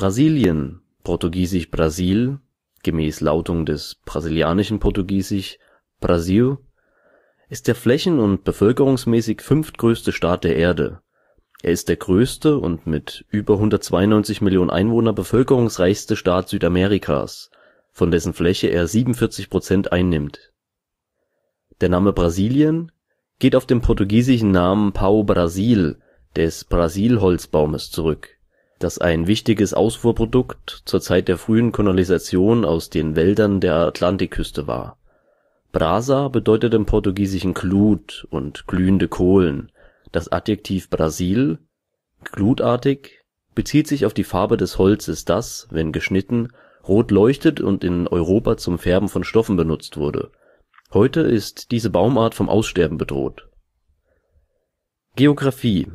Brasilien (portugiesisch Brasil; gemäß Lautung des brasilianischen Portugiesisch Brasil) ist der flächen und bevölkerungsmäßig fünftgrößte Staat der Erde. Er ist der größte und mit über 192 Millionen Einwohner bevölkerungsreichste Staat Südamerikas, von dessen Fläche er 47 Prozent einnimmt. Der Name Brasilien geht auf den portugiesischen Namen Pau-Brasil des Brasilholzbaumes zurück das ein wichtiges Ausfuhrprodukt zur Zeit der frühen Kolonisation aus den Wäldern der Atlantikküste war. Brasa bedeutet im Portugiesischen Glut und glühende Kohlen, das Adjektiv Brasil (glutartig) bezieht sich auf die Farbe des Holzes, das, wenn geschnitten, rot leuchtet und in Europa zum Färben von Stoffen benutzt wurde. Heute ist diese Baumart vom Aussterben bedroht. Geografie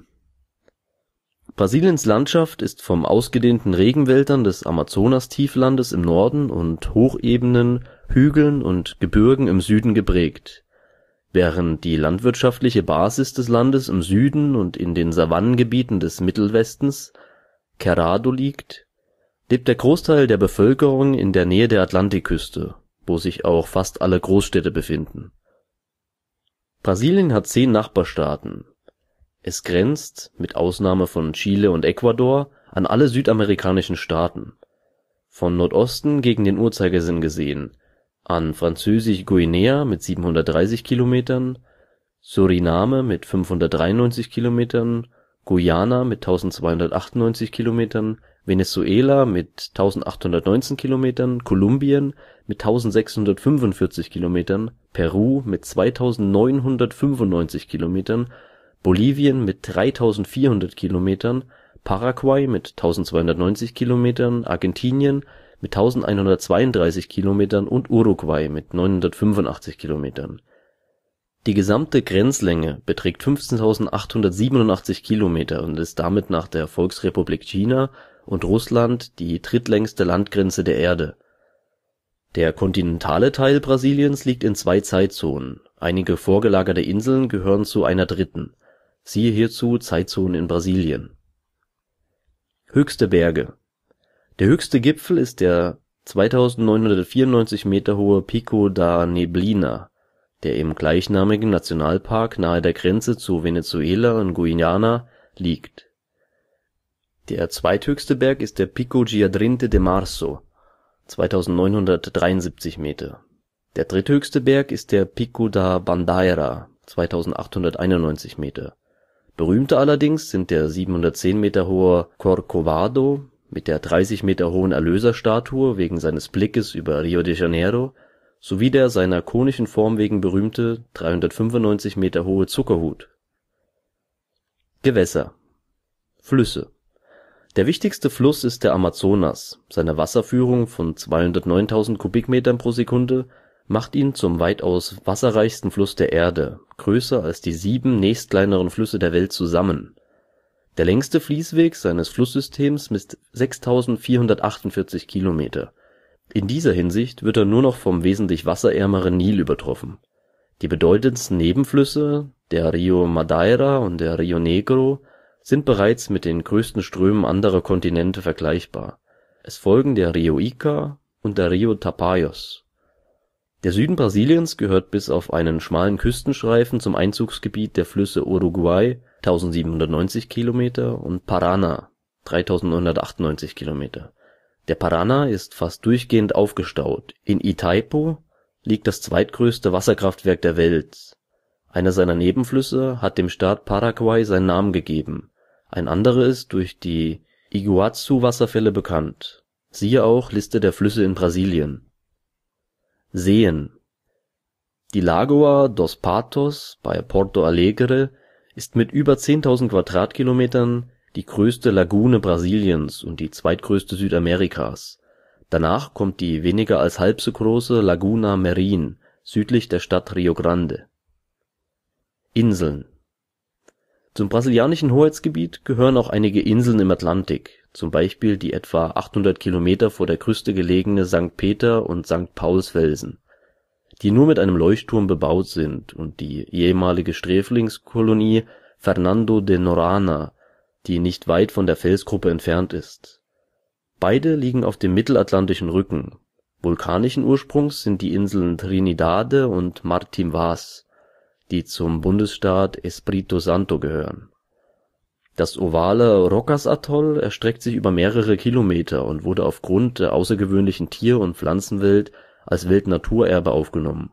Brasiliens Landschaft ist vom ausgedehnten Regenwäldern des Amazonastieflandes im Norden und Hochebenen, Hügeln und Gebirgen im Süden geprägt, während die landwirtschaftliche Basis des Landes im Süden und in den Savannengebieten des Mittelwestens (Cerrado) liegt, lebt der Großteil der Bevölkerung in der Nähe der Atlantikküste, wo sich auch fast alle Großstädte befinden. Brasilien hat zehn Nachbarstaaten es grenzt, mit Ausnahme von Chile und Ecuador, an alle südamerikanischen Staaten, von Nordosten gegen den Uhrzeigersinn gesehen, an Französisch-Guinea mit 730 Kilometern, Suriname mit 593 Kilometern, Guyana mit 1298 Kilometern, Venezuela mit 1819 Kilometern, Kolumbien mit 1645 Kilometern, Peru mit 2995 Kilometern Bolivien mit 3.400 Kilometern, Paraguay mit 1.290 Kilometern, Argentinien mit 1.132 Kilometern und Uruguay mit 985 Kilometern. Die gesamte Grenzlänge beträgt 15.887 Kilometer und ist damit nach der Volksrepublik China und Russland die drittlängste Landgrenze der Erde. Der kontinentale Teil Brasiliens liegt in zwei Zeitzonen, einige vorgelagerte Inseln gehören zu einer dritten Siehe hierzu Zeitzonen in Brasilien. Höchste Berge: Der höchste Gipfel ist der 2994 Meter hohe Pico da Neblina, der im gleichnamigen Nationalpark nahe der Grenze zu Venezuela und Guyana liegt. Der zweithöchste Berg ist der Pico Giadrinte de Marzo (2973 Meter). Der dritthöchste Berg ist der Pico da Bandeira (2891 Meter Berühmter allerdings sind der 710 Meter hohe Corcovado mit der 30 Meter hohen Erlöserstatue wegen seines Blickes über Rio de Janeiro sowie der seiner konischen Form wegen berühmte 395 Meter hohe Zuckerhut. Gewässer Flüsse Der wichtigste Fluss ist der Amazonas, seine Wasserführung von 209.000 Kubikmetern pro Sekunde macht ihn zum weitaus wasserreichsten Fluss der Erde, größer als die sieben nächstkleineren Flüsse der Welt zusammen. Der längste Fließweg seines Flusssystems misst 6448 Kilometer. In dieser Hinsicht wird er nur noch vom wesentlich wasserärmeren Nil übertroffen. Die bedeutendsten Nebenflüsse, der Rio Madeira und der Rio Negro, sind bereits mit den größten Strömen anderer Kontinente vergleichbar. Es folgen der Rio Ica und der Rio Tapajos der Süden Brasiliens gehört bis auf einen schmalen Küstenstreifen zum Einzugsgebiet der Flüsse Uruguay (1790 Kilometer) und Paraná (3998 Kilometer). Der Paraná ist fast durchgehend aufgestaut. In Itaipu liegt das zweitgrößte Wasserkraftwerk der Welt. Einer seiner Nebenflüsse hat dem Staat Paraguay seinen Namen gegeben, ein anderer ist durch die Iguazu-Wasserfälle bekannt. Siehe auch Liste der Flüsse in Brasilien Seen. Die Lagoa dos Patos bei Porto Alegre ist mit über 10.000 Quadratkilometern die größte Lagune Brasiliens und die zweitgrößte Südamerikas, danach kommt die weniger als halb so große Laguna Merim südlich der Stadt Rio Grande. Inseln zum brasilianischen Hoheitsgebiet gehören auch einige Inseln im Atlantik, zum Beispiel die etwa 800 Kilometer vor der Küste gelegene St. Peter und Sankt-Paulsfelsen, die nur mit einem Leuchtturm bebaut sind, und die ehemalige Sträflingskolonie Fernando de Norana, die nicht weit von der Felsgruppe entfernt ist. Beide liegen auf dem mittelatlantischen Rücken. Vulkanischen Ursprungs sind die Inseln Trinidade und Martim Vaz die zum Bundesstaat Espirito Santo gehören. Das ovale Rocas atoll erstreckt sich über mehrere Kilometer und wurde aufgrund der außergewöhnlichen Tier und Pflanzenwelt als Weltnaturerbe aufgenommen.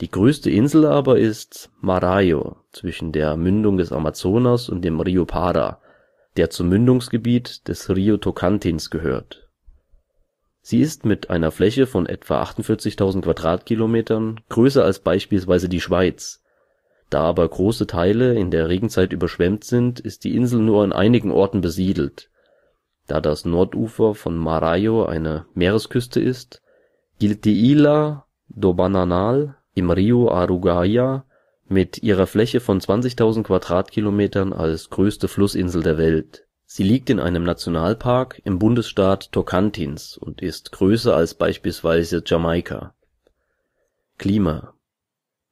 Die größte Insel aber ist Marajo zwischen der Mündung des Amazonas und dem Rio Para, der zum Mündungsgebiet des Rio Tocantins gehört Sie ist mit einer Fläche von etwa 48.000 Quadratkilometern größer als beispielsweise die Schweiz. Da aber große Teile in der Regenzeit überschwemmt sind, ist die Insel nur an einigen Orten besiedelt. Da das Nordufer von Marajo eine Meeresküste ist, gilt die Isla do Bananal im Rio Arugaya mit ihrer Fläche von 20.000 Quadratkilometern als größte Flussinsel der Welt Sie liegt in einem Nationalpark im Bundesstaat Tocantins und ist größer als beispielsweise Jamaika. Klima: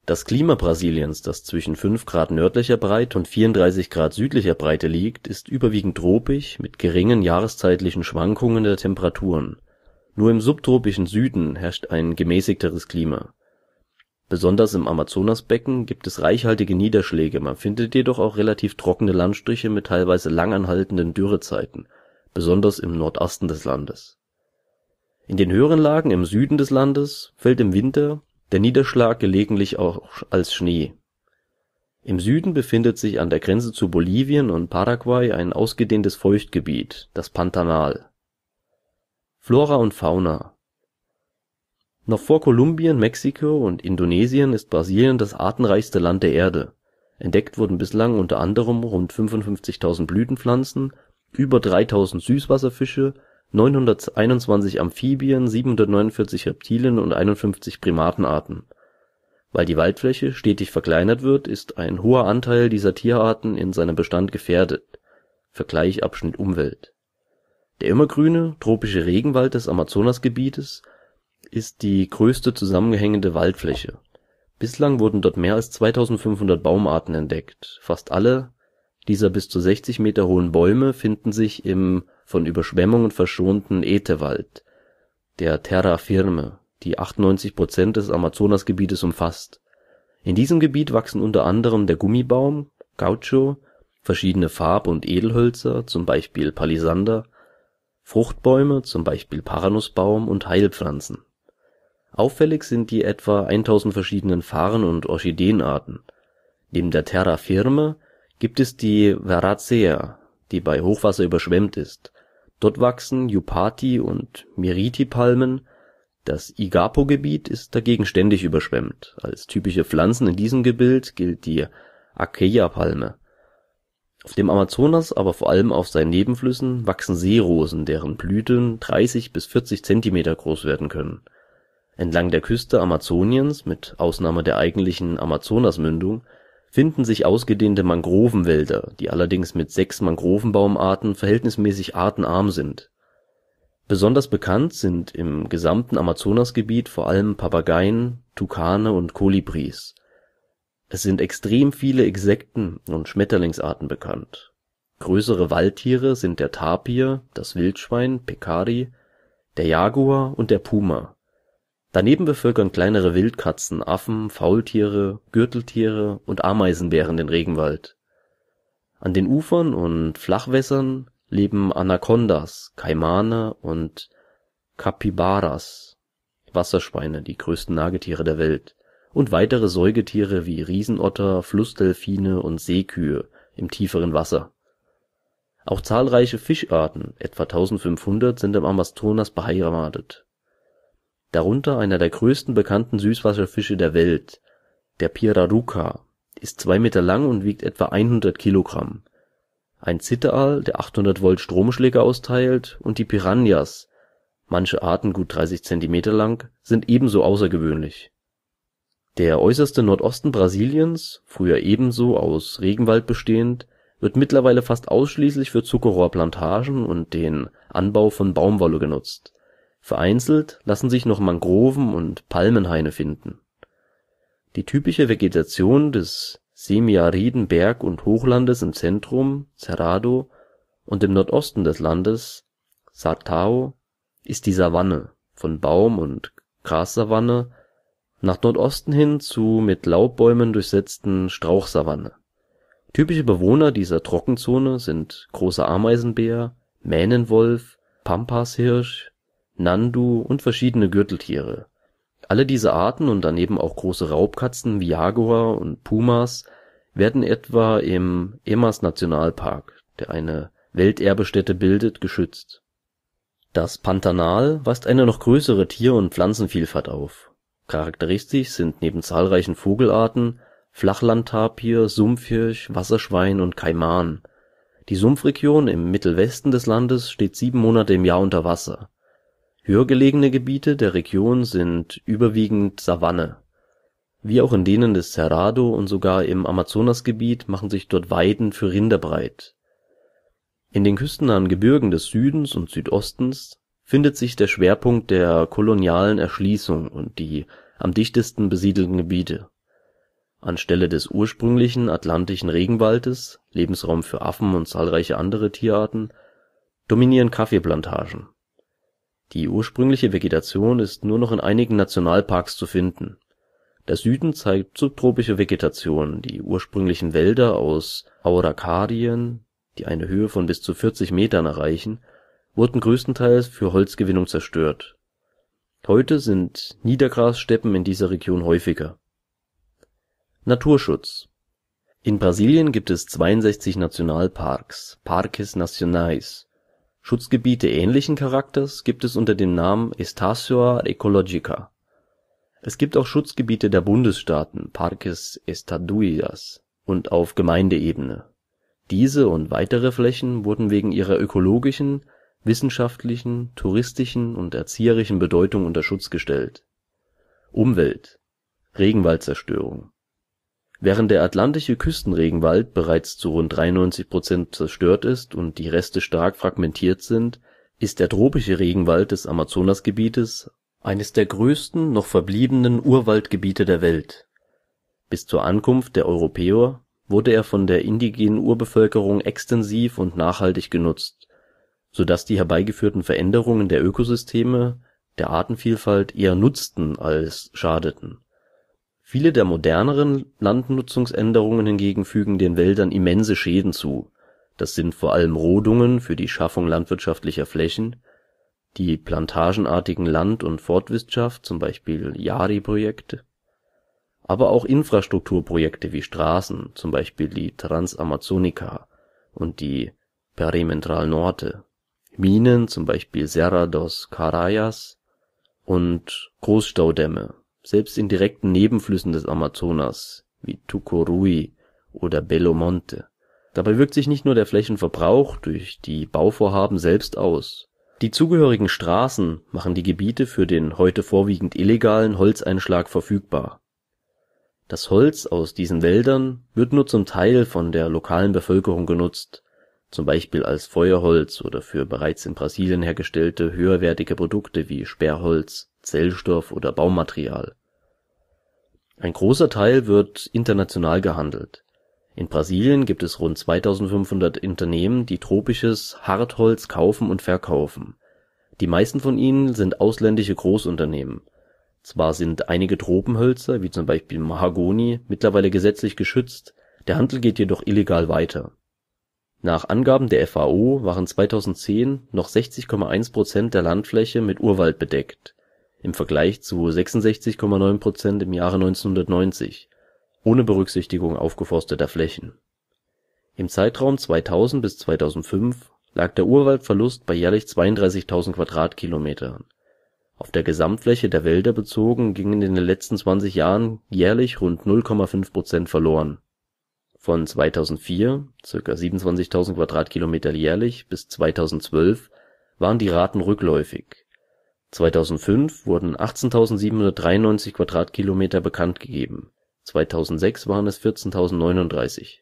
Das Klima Brasiliens, das zwischen 5 Grad nördlicher Breite und 34 Grad südlicher Breite liegt, ist überwiegend tropisch mit geringen jahreszeitlichen Schwankungen der Temperaturen. Nur im subtropischen Süden herrscht ein gemäßigteres Klima Besonders im Amazonasbecken gibt es reichhaltige Niederschläge, man findet jedoch auch relativ trockene Landstriche mit teilweise langanhaltenden Dürrezeiten, besonders im Nordosten des Landes. In den höheren Lagen im Süden des Landes fällt im Winter der Niederschlag gelegentlich auch als Schnee. Im Süden befindet sich an der Grenze zu Bolivien und Paraguay ein ausgedehntes Feuchtgebiet, das Pantanal. Flora und Fauna noch vor Kolumbien, Mexiko und Indonesien ist Brasilien das artenreichste Land der Erde. Entdeckt wurden bislang unter anderem rund 55.000 Blütenpflanzen, über 3.000 Süßwasserfische, 921 Amphibien, 749 Reptilien und 51 Primatenarten. Weil die Waldfläche stetig verkleinert wird, ist ein hoher Anteil dieser Tierarten in seinem Bestand gefährdet (Vergleich Abschnitt Umwelt). Der immergrüne, tropische Regenwald des Amazonasgebietes ist die größte zusammenhängende Waldfläche. Bislang wurden dort mehr als 2500 Baumarten entdeckt. Fast alle dieser bis zu 60 Meter hohen Bäume finden sich im von Überschwemmungen verschonten Ätewald, der Terra firme, die 98 Prozent des Amazonasgebietes umfasst. In diesem Gebiet wachsen unter anderem der Gummibaum Gaucho, verschiedene Farb und Edelhölzer (zum Beispiel Palisander), Fruchtbäume (zum Beispiel Paranusbaum) und Heilpflanzen Auffällig sind die etwa 1000 verschiedenen Farn und Orchideenarten. Neben der Terra firme gibt es die Varaceae, die bei Hochwasser überschwemmt ist. Dort wachsen Jupati und Meriti-Palmen, das Igapo-Gebiet ist dagegen ständig überschwemmt. Als typische Pflanzen in diesem Gebild gilt die Acacia-Palme. Auf dem Amazonas, aber vor allem auf seinen Nebenflüssen wachsen Seerosen, deren Blüten 30 bis 40 Zentimeter groß werden können Entlang der Küste Amazoniens (mit Ausnahme der eigentlichen Amazonasmündung) finden sich ausgedehnte Mangrovenwälder, die allerdings mit sechs Mangrovenbaumarten verhältnismäßig artenarm sind. Besonders bekannt sind im gesamten Amazonasgebiet vor allem Papageien, Tukane und Kolibris. Es sind extrem viele Insekten und Schmetterlingsarten bekannt. Größere Waldtiere sind der Tapir, das Wildschwein (Pecari), der Jaguar und der Puma Daneben bevölkern kleinere Wildkatzen, Affen, Faultiere, Gürteltiere und Ameisenbären den Regenwald. An den Ufern und Flachwässern leben Anacondas, Kaimane und Capybaras (Wasserschweine, die größten Nagetiere der Welt) und weitere Säugetiere wie Riesenotter, Flussdelfine und Seekühe im tieferen Wasser. Auch zahlreiche Fischarten, etwa 1500, sind im Amazonas beheimatet darunter einer der größten bekannten Süßwasserfische der Welt, der Piraruca, ist zwei Meter lang und wiegt etwa 100 Kilogramm. Ein Zitteraal, der 800 Volt Stromschläge austeilt, und die Piranhas (manche Arten gut 30 Zentimeter lang) sind ebenso außergewöhnlich. Der äußerste Nordosten Brasiliens, früher ebenso aus Regenwald bestehend, wird mittlerweile fast ausschließlich für Zuckerrohrplantagen und den Anbau von Baumwolle genutzt Vereinzelt lassen sich noch Mangroven und Palmenhaine finden. Die typische Vegetation des semiariden Berg und Hochlandes im Zentrum (Cerrado) und im Nordosten des Landes Sartao ist die Savanne (von Baum und Grassavanne nach Nordosten hin zu mit Laubbäumen durchsetzten Strauchsavanne). Typische Bewohner dieser Trockenzone sind Großer Ameisenbär, Mähnenwolf, Pampashirsch Nandu und verschiedene Gürteltiere. Alle diese Arten und daneben auch große Raubkatzen wie Jaguar und Pumas werden etwa im Emmas nationalpark der eine Welterbestätte bildet, geschützt. Das Pantanal weist eine noch größere Tier und Pflanzenvielfalt auf. Charakteristisch sind neben zahlreichen Vogelarten Flachlandtapir, Sumpfhirsch, Wasserschwein und Kaiman. Die Sumpfregion im Mittelwesten des Landes steht sieben Monate im Jahr unter Wasser Höher gelegene Gebiete der Region sind überwiegend Savanne. Wie auch in denen des Cerrado und sogar im Amazonasgebiet machen sich dort Weiden für Rinder breit. In den küstennahen Gebirgen des Südens und Südostens findet sich der Schwerpunkt der kolonialen Erschließung und die am dichtesten besiedelten Gebiete. Anstelle des ursprünglichen atlantischen Regenwaldes, Lebensraum für Affen und zahlreiche andere Tierarten, dominieren Kaffeeplantagen die ursprüngliche Vegetation ist nur noch in einigen Nationalparks zu finden. Der Süden zeigt subtropische Vegetation, die ursprünglichen Wälder aus Auracardien, die eine Höhe von bis zu 40 Metern erreichen, wurden größtenteils für Holzgewinnung zerstört. Heute sind Niedergrassteppen in dieser Region häufiger. Naturschutz In Brasilien gibt es 62 Nationalparks (Parques Nacionais Schutzgebiete ähnlichen Charakters gibt es unter dem Namen Estación Ecologica. Es gibt auch Schutzgebiete der Bundesstaaten (Parques Estaduillas und auf Gemeindeebene. Diese und weitere Flächen wurden wegen ihrer ökologischen, wissenschaftlichen, touristischen und erzieherischen Bedeutung unter Schutz gestellt. Umwelt: Regenwaldzerstörung Während der Atlantische Küstenregenwald bereits zu rund 93 Prozent zerstört ist und die Reste stark fragmentiert sind, ist der tropische Regenwald des Amazonasgebietes eines der größten noch verbliebenen Urwaldgebiete der Welt. Bis zur Ankunft der Europäer wurde er von der indigenen Urbevölkerung extensiv und nachhaltig genutzt, so dass die herbeigeführten Veränderungen der Ökosysteme der Artenvielfalt eher nutzten als schadeten Viele der moderneren Landnutzungsänderungen hingegen fügen den Wäldern immense Schäden zu. Das sind vor allem Rodungen für die Schaffung landwirtschaftlicher Flächen, die plantagenartigen Land und Forstwirtschaft zum Beispiel Yari-Projekte), aber auch Infrastrukturprojekte wie Straßen zum Beispiel die Transamazónica und die Perimetral Norte), Minen zum Beispiel Serra dos Carayas) und Großstaudämme selbst in direkten Nebenflüssen des Amazonas wie Tucurui oder Belo Monte. Dabei wirkt sich nicht nur der Flächenverbrauch durch die Bauvorhaben selbst aus. Die zugehörigen Straßen machen die Gebiete für den heute vorwiegend illegalen Holzeinschlag verfügbar. Das Holz aus diesen Wäldern wird nur zum Teil von der lokalen Bevölkerung genutzt, zum Beispiel als Feuerholz oder für bereits in Brasilien hergestellte höherwertige Produkte wie Sperrholz Zellstoff oder Baumaterial. Ein großer Teil wird international gehandelt. In Brasilien gibt es rund 2500 Unternehmen, die tropisches Hartholz kaufen und verkaufen. Die meisten von ihnen sind ausländische Großunternehmen. Zwar sind einige Tropenhölzer, wie zum Beispiel Mahagoni, mittlerweile gesetzlich geschützt, der Handel geht jedoch illegal weiter. Nach Angaben der FAO waren 2010 noch 60,1 Prozent der Landfläche mit Urwald bedeckt im Vergleich zu 66,9 Prozent im Jahre 1990, ohne Berücksichtigung aufgeforsteter Flächen. Im Zeitraum 2000 bis 2005 lag der Urwaldverlust bei jährlich 32.000 Quadratkilometern. Auf der Gesamtfläche der Wälder bezogen gingen in den letzten 20 Jahren jährlich rund 0,5 Prozent verloren. Von 2004 (ca. 27.000 Quadratkilometer jährlich) bis 2012 waren die Raten rückläufig 2005 wurden 18.793 Quadratkilometer bekanntgegeben, 2006 waren es 14.039.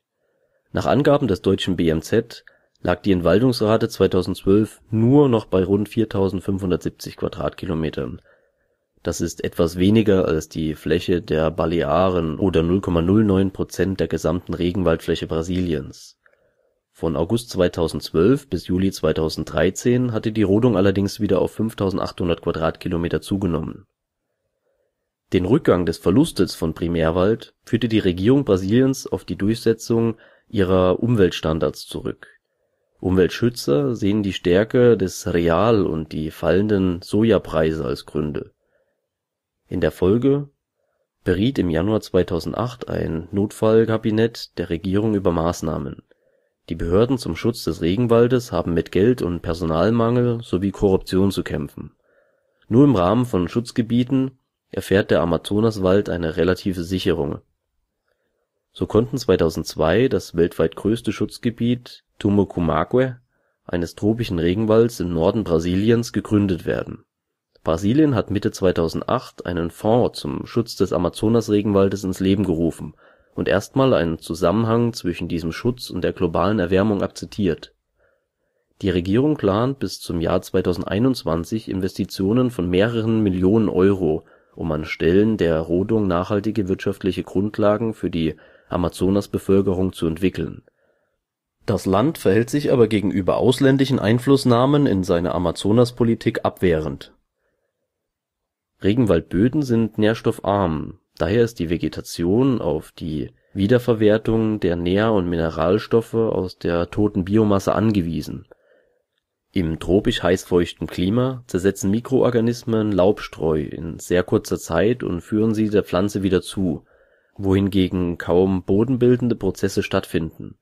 Nach Angaben des deutschen BMZ lag die Entwaldungsrate 2012 nur noch bei rund 4.570 Quadratkilometern. Das ist etwas weniger als die Fläche der Balearen oder 0,09 Prozent der gesamten Regenwaldfläche Brasiliens von August 2012 bis Juli 2013 hatte die Rodung allerdings wieder auf 5800 Quadratkilometer zugenommen. Den Rückgang des Verlustes von Primärwald führte die Regierung Brasiliens auf die Durchsetzung ihrer Umweltstandards zurück. Umweltschützer sehen die Stärke des Real und die fallenden Sojapreise als Gründe. In der Folge beriet im Januar 2008 ein Notfallkabinett der Regierung über Maßnahmen die Behörden zum Schutz des Regenwaldes haben mit Geld und Personalmangel sowie Korruption zu kämpfen. Nur im Rahmen von Schutzgebieten erfährt der Amazonaswald eine relative Sicherung. So konnten 2002 das weltweit größte Schutzgebiet Tumucumaque eines tropischen Regenwalds im Norden Brasiliens gegründet werden. Brasilien hat Mitte 2008 einen Fonds zum Schutz des Amazonasregenwaldes ins Leben gerufen und erstmal einen Zusammenhang zwischen diesem Schutz und der globalen Erwärmung akzeptiert. Die Regierung plant bis zum Jahr 2021 Investitionen von mehreren Millionen Euro, um an Stellen der Rodung nachhaltige wirtschaftliche Grundlagen für die Amazonasbevölkerung zu entwickeln. Das Land verhält sich aber gegenüber ausländischen Einflussnahmen in seine Amazonaspolitik abwehrend. Regenwaldböden sind nährstoffarm Daher ist die Vegetation auf die Wiederverwertung der Nähr und Mineralstoffe aus der toten Biomasse angewiesen. Im tropisch heißfeuchten Klima zersetzen Mikroorganismen Laubstreu in sehr kurzer Zeit und führen sie der Pflanze wieder zu, wohingegen kaum bodenbildende Prozesse stattfinden.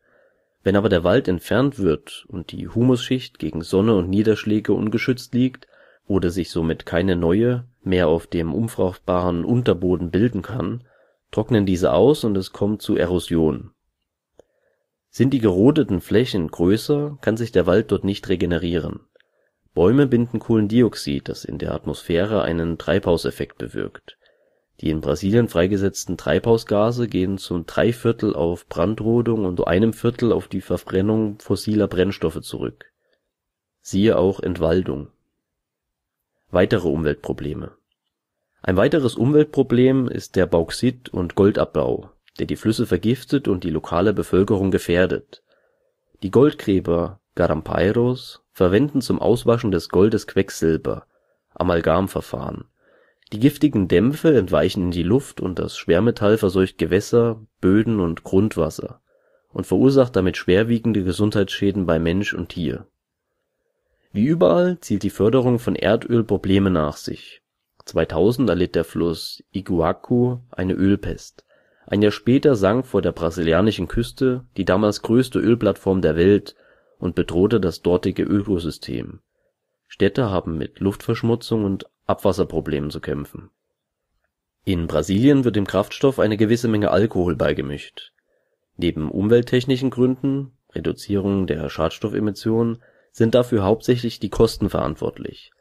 Wenn aber der Wald entfernt wird und die Humusschicht gegen Sonne und Niederschläge ungeschützt liegt oder sich somit keine neue mehr auf dem unfruchtbaren Unterboden bilden kann, trocknen diese aus und es kommt zu Erosion. Sind die gerodeten Flächen größer, kann sich der Wald dort nicht regenerieren. Bäume binden Kohlendioxid, das in der Atmosphäre einen Treibhauseffekt bewirkt. Die in Brasilien freigesetzten Treibhausgase gehen zum Dreiviertel auf Brandrodung und einem Viertel auf die Verbrennung fossiler Brennstoffe zurück (siehe auch Entwaldung weitere Umweltprobleme. Ein weiteres Umweltproblem ist der Bauxit und Goldabbau, der die Flüsse vergiftet und die lokale Bevölkerung gefährdet. Die Goldgräber Garampairos verwenden zum Auswaschen des Goldes Quecksilber (Amalgamverfahren). Die giftigen Dämpfe entweichen in die Luft und das Schwermetall verseucht Gewässer, Böden und Grundwasser und verursacht damit schwerwiegende Gesundheitsschäden bei Mensch und Tier wie überall zielt die Förderung von Erdöl Probleme nach sich. 2000 erlitt der Fluss Iguacu eine Ölpest. Ein Jahr später sank vor der brasilianischen Küste die damals größte Ölplattform der Welt und bedrohte das dortige Ökosystem. Städte haben mit Luftverschmutzung und Abwasserproblemen zu kämpfen. In Brasilien wird dem Kraftstoff eine gewisse Menge Alkohol beigemischt. Neben umwelttechnischen Gründen (Reduzierung der Schadstoffemissionen sind dafür hauptsächlich die Kosten verantwortlich.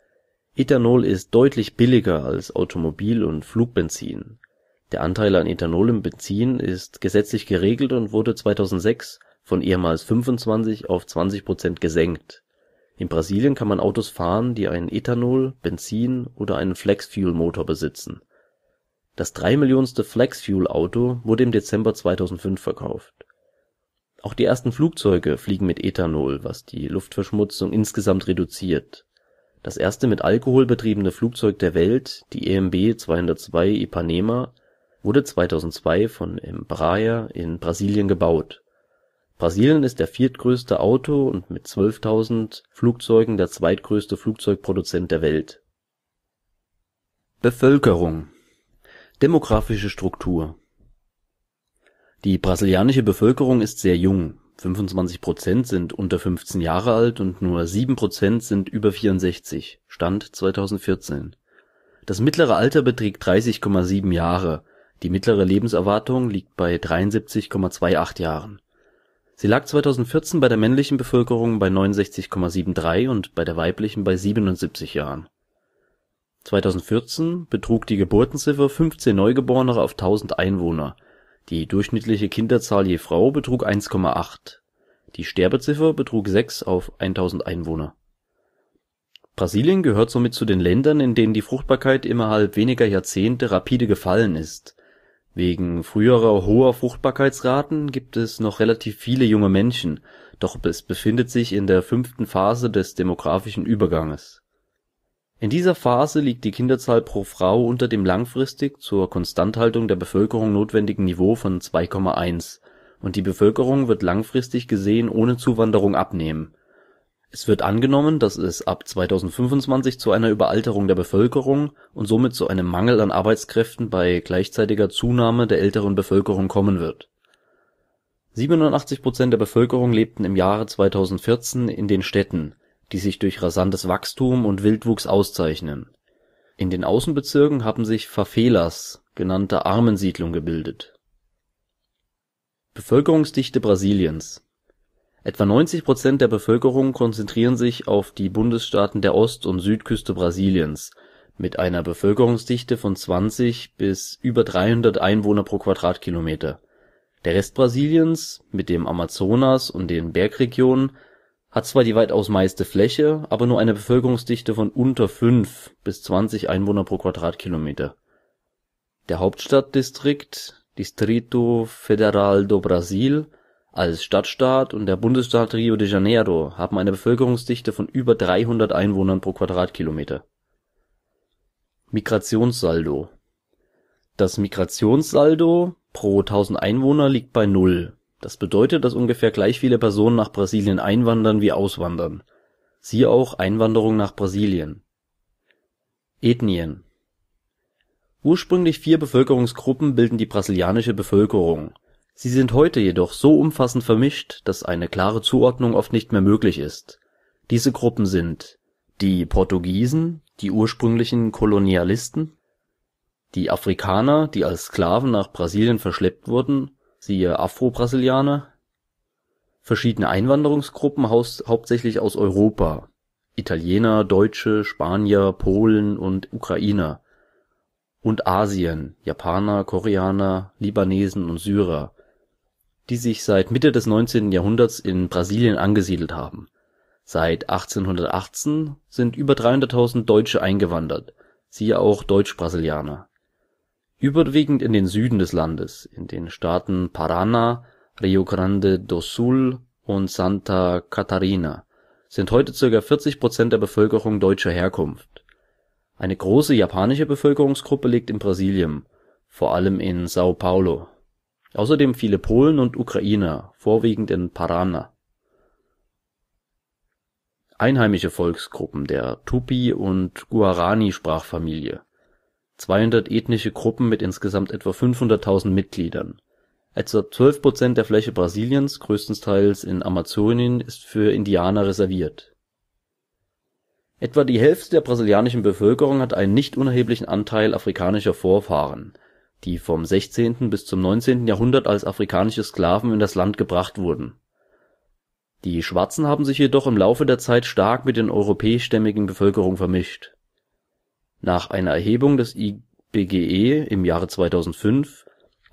Ethanol ist deutlich billiger als Automobil und Flugbenzin. Der Anteil an Ethanol im Benzin ist gesetzlich geregelt und wurde 2006 von ehemals 25 auf 20 Prozent gesenkt. In Brasilien kann man Autos fahren, die einen Ethanol Benzin oder einen Flex-Fuel-Motor besitzen. Das dreimillionste Flex-Fuel-Auto wurde im Dezember 2005 verkauft auch die ersten Flugzeuge fliegen mit Ethanol, was die Luftverschmutzung insgesamt reduziert. Das erste mit Alkohol betriebene Flugzeug der Welt, die EMB 202 Ipanema, wurde 2002 von Embraer in Brasilien gebaut. Brasilien ist der viertgrößte Auto und mit 12.000 Flugzeugen der zweitgrößte Flugzeugproduzent der Welt. Bevölkerung Demografische Struktur die brasilianische Bevölkerung ist sehr jung (25 Prozent sind unter 15 Jahre alt und nur 7 Prozent sind über 64, Stand 2014). Das mittlere Alter beträgt 30,7 Jahre, die mittlere Lebenserwartung liegt bei 73,28 Jahren. Sie lag 2014 bei der männlichen Bevölkerung bei 69,73 und bei der weiblichen bei 77 Jahren. 2014 betrug die Geburtenziffer 15 Neugeborene auf 1000 Einwohner die durchschnittliche Kinderzahl je Frau betrug 1,8, die Sterbeziffer betrug 6 auf 1000 Einwohner. Brasilien gehört somit zu den Ländern, in denen die Fruchtbarkeit innerhalb weniger Jahrzehnte rapide gefallen ist. Wegen früherer hoher Fruchtbarkeitsraten gibt es noch relativ viele junge Menschen, doch es befindet sich in der fünften Phase des demografischen Überganges in dieser Phase liegt die Kinderzahl pro Frau unter dem langfristig zur Konstanthaltung der Bevölkerung notwendigen Niveau von 2,1 und die Bevölkerung wird langfristig gesehen ohne Zuwanderung abnehmen. Es wird angenommen, dass es ab 2025 zu einer Überalterung der Bevölkerung und somit zu einem Mangel an Arbeitskräften bei gleichzeitiger Zunahme der älteren Bevölkerung kommen wird. 87 Prozent der Bevölkerung lebten im Jahre 2014 in den Städten die sich durch rasantes Wachstum und Wildwuchs auszeichnen. In den Außenbezirken haben sich Favelas genannte Armensiedlungen gebildet. Bevölkerungsdichte Brasiliens Etwa 90 Prozent der Bevölkerung konzentrieren sich auf die Bundesstaaten der Ost und Südküste Brasiliens mit einer Bevölkerungsdichte von 20 bis über 300 Einwohner pro Quadratkilometer. Der Rest Brasiliens mit dem Amazonas und den Bergregionen hat zwar die weitaus meiste Fläche, aber nur eine Bevölkerungsdichte von unter 5 bis 20 Einwohner pro Quadratkilometer. Der Hauptstadtdistrikt (Distrito Federal do Brasil) als Stadtstaat und der Bundesstaat Rio de Janeiro haben eine Bevölkerungsdichte von über 300 Einwohnern pro Quadratkilometer. Migrationssaldo: Das Migrationssaldo pro 1000 Einwohner liegt bei Null das bedeutet, dass ungefähr gleich viele Personen nach Brasilien einwandern wie auswandern. Siehe auch Einwanderung nach Brasilien. Ethnien Ursprünglich vier Bevölkerungsgruppen bilden die brasilianische Bevölkerung, sie sind heute jedoch so umfassend vermischt, dass eine klare Zuordnung oft nicht mehr möglich ist. Diese Gruppen sind: die Portugiesen, die ursprünglichen Kolonialisten, die Afrikaner, die als Sklaven nach Brasilien verschleppt wurden siehe Afro-Brasilianer), verschiedene Einwanderungsgruppen hauptsächlich aus Europa (Italiener, Deutsche, Spanier, Polen und Ukrainer) und Asien (Japaner, Koreaner, Libanesen und Syrer), die sich seit Mitte des 19. Jahrhunderts in Brasilien angesiedelt haben. Seit 1818 sind über 300.000 Deutsche eingewandert (siehe auch Deutsch-Brasilianer überwiegend in den Süden des Landes, in den Staaten Paraná, Rio Grande do Sul und Santa Catarina sind heute ca. 40 Prozent der Bevölkerung deutscher Herkunft. Eine große japanische Bevölkerungsgruppe liegt in Brasilien, vor allem in São Paulo. Außerdem viele Polen und Ukrainer, vorwiegend in Paraná. Einheimische Volksgruppen der Tupi und Guarani-Sprachfamilie 200 ethnische Gruppen mit insgesamt etwa 500.000 Mitgliedern. Etwa 12 Prozent der Fläche Brasiliens, größtenteils in Amazonien, ist für Indianer reserviert. Etwa die Hälfte der brasilianischen Bevölkerung hat einen nicht unerheblichen Anteil afrikanischer Vorfahren, die vom 16. bis zum 19. Jahrhundert als afrikanische Sklaven in das Land gebracht wurden. Die Schwarzen haben sich jedoch im Laufe der Zeit stark mit den europäischstämmigen Bevölkerung vermischt nach einer Erhebung des IBGE im Jahre 2005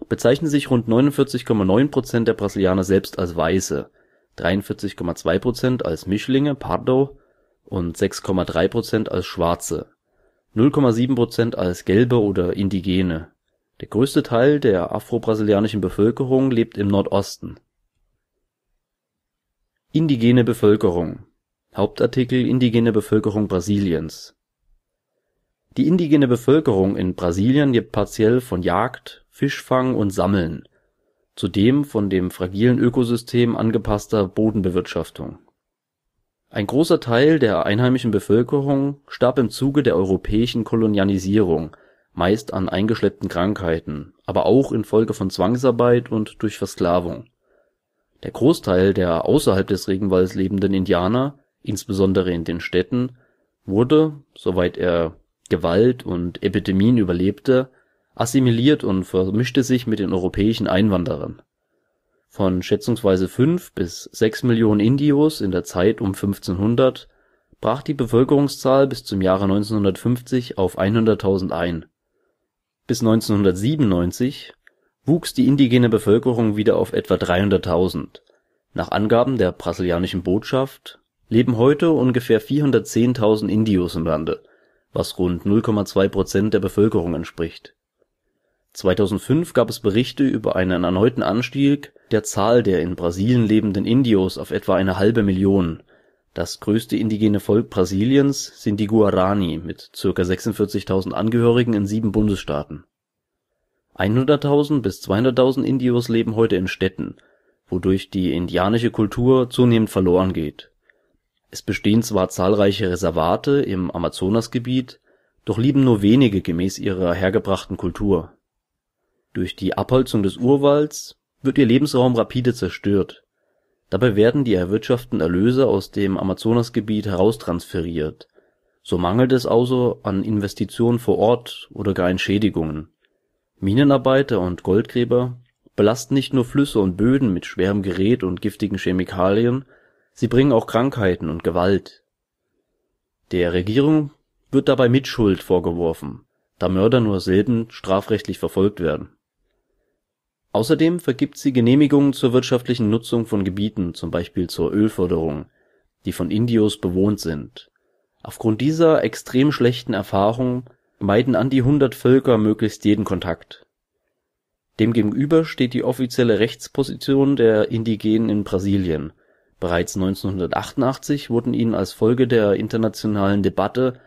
bezeichnen sich rund 49,9 Prozent der Brasilianer selbst als „ Weiße “, 43,2 Prozent als „ Mischlinge “(Pardo) und 6,3 Prozent als „ Schwarze “, 0,7 Prozent als „ Gelbe “oder „ Indigene “. Der größte Teil der afro-brasilianischen Bevölkerung lebt im Nordosten. Indigene Bevölkerung (Hauptartikel: Indigene Bevölkerung Brasiliens die indigene Bevölkerung in Brasilien lebt partiell von Jagd, Fischfang und Sammeln, zudem von dem fragilen Ökosystem angepasster Bodenbewirtschaftung. Ein großer Teil der einheimischen Bevölkerung starb im Zuge der europäischen Kolonialisierung, meist an eingeschleppten Krankheiten, aber auch infolge von Zwangsarbeit und durch Versklavung. Der Großteil der außerhalb des Regenwaldes lebenden Indianer, insbesondere in den Städten, wurde, soweit er Gewalt und Epidemien überlebte, assimiliert und vermischte sich mit den europäischen Einwanderern. Von schätzungsweise 5 bis 6 Millionen Indios in der Zeit um 1500 brach die Bevölkerungszahl bis zum Jahre 1950 auf 100.000 ein. Bis 1997 wuchs die indigene Bevölkerung wieder auf etwa 300.000. Nach Angaben der brasilianischen Botschaft leben heute ungefähr 410.000 Indios im Lande was rund 0,2 Prozent der Bevölkerung entspricht. 2005 gab es Berichte über einen erneuten Anstieg der Zahl der in Brasilien lebenden Indios auf etwa eine halbe Million, das größte indigene Volk Brasiliens sind die Guarani mit ca. 46.000 Angehörigen in sieben Bundesstaaten. 100.000 bis 200.000 Indios leben heute in Städten, wodurch die indianische Kultur zunehmend verloren geht es bestehen zwar zahlreiche Reservate im Amazonasgebiet, doch lieben nur wenige gemäß ihrer hergebrachten Kultur. Durch die Abholzung des Urwalds wird ihr Lebensraum rapide zerstört. Dabei werden die erwirtschafteten Erlöse aus dem Amazonasgebiet heraustransferiert, so mangelt es also an Investitionen vor Ort oder gar Entschädigungen. Minenarbeiter und Goldgräber belasten nicht nur Flüsse und Böden mit schwerem Gerät und giftigen Chemikalien Sie bringen auch Krankheiten und Gewalt. Der Regierung wird dabei Mitschuld vorgeworfen, da Mörder nur selten strafrechtlich verfolgt werden. Außerdem vergibt sie Genehmigungen zur wirtschaftlichen Nutzung von Gebieten zum Beispiel zur Ölförderung), die von Indios bewohnt sind. Aufgrund dieser extrem schlechten Erfahrung meiden an die hundert Völker möglichst jeden Kontakt. Demgegenüber steht die offizielle Rechtsposition der Indigenen in Brasilien Bereits 1988 wurden ihnen als Folge der internationalen Debatte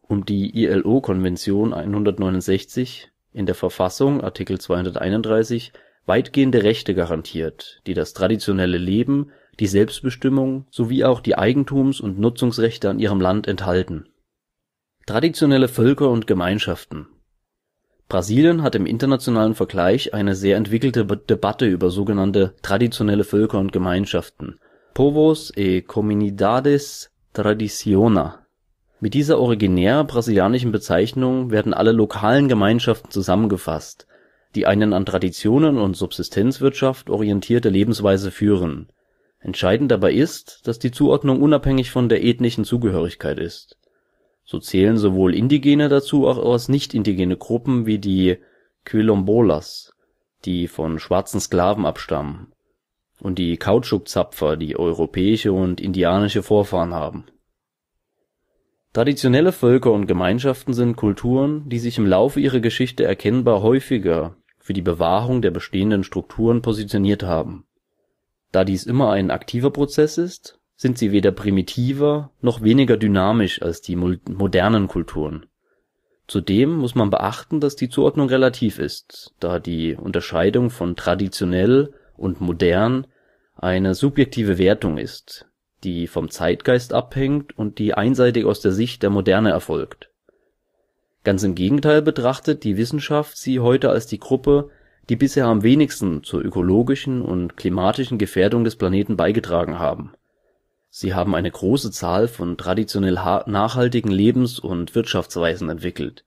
um die ILO-Konvention 169 in der Verfassung Artikel 231) weitgehende Rechte garantiert, die das traditionelle Leben, die Selbstbestimmung sowie auch die Eigentums und Nutzungsrechte an ihrem Land enthalten. Traditionelle Völker und Gemeinschaften Brasilien hat im internationalen Vergleich eine sehr entwickelte Debatte über sogenannte traditionelle Völker und Gemeinschaften Povos e Comunidades Tradiciona. Mit dieser originär brasilianischen Bezeichnung werden alle lokalen Gemeinschaften zusammengefasst, die einen an Traditionen und Subsistenzwirtschaft orientierte Lebensweise führen. Entscheidend dabei ist, dass die Zuordnung unabhängig von der ethnischen Zugehörigkeit ist. So zählen sowohl Indigene dazu als auch nicht-indigene Gruppen wie die Quilombolas, die von schwarzen Sklaven abstammen und die Kautschukzapfer, die europäische und indianische Vorfahren haben. Traditionelle Völker und Gemeinschaften sind Kulturen, die sich im Laufe ihrer Geschichte erkennbar häufiger für die Bewahrung der bestehenden Strukturen positioniert haben. Da dies immer ein aktiver Prozess ist, sind sie weder primitiver noch weniger dynamisch als die modernen Kulturen. Zudem muss man beachten, dass die Zuordnung relativ ist, da die Unterscheidung von traditionell und modern eine subjektive Wertung ist, die vom Zeitgeist abhängt und die einseitig aus der Sicht der Moderne erfolgt. Ganz im Gegenteil betrachtet die Wissenschaft sie heute als die Gruppe, die bisher am wenigsten zur ökologischen und klimatischen Gefährdung des Planeten beigetragen haben. Sie haben eine große Zahl von traditionell nachhaltigen Lebens und Wirtschaftsweisen entwickelt,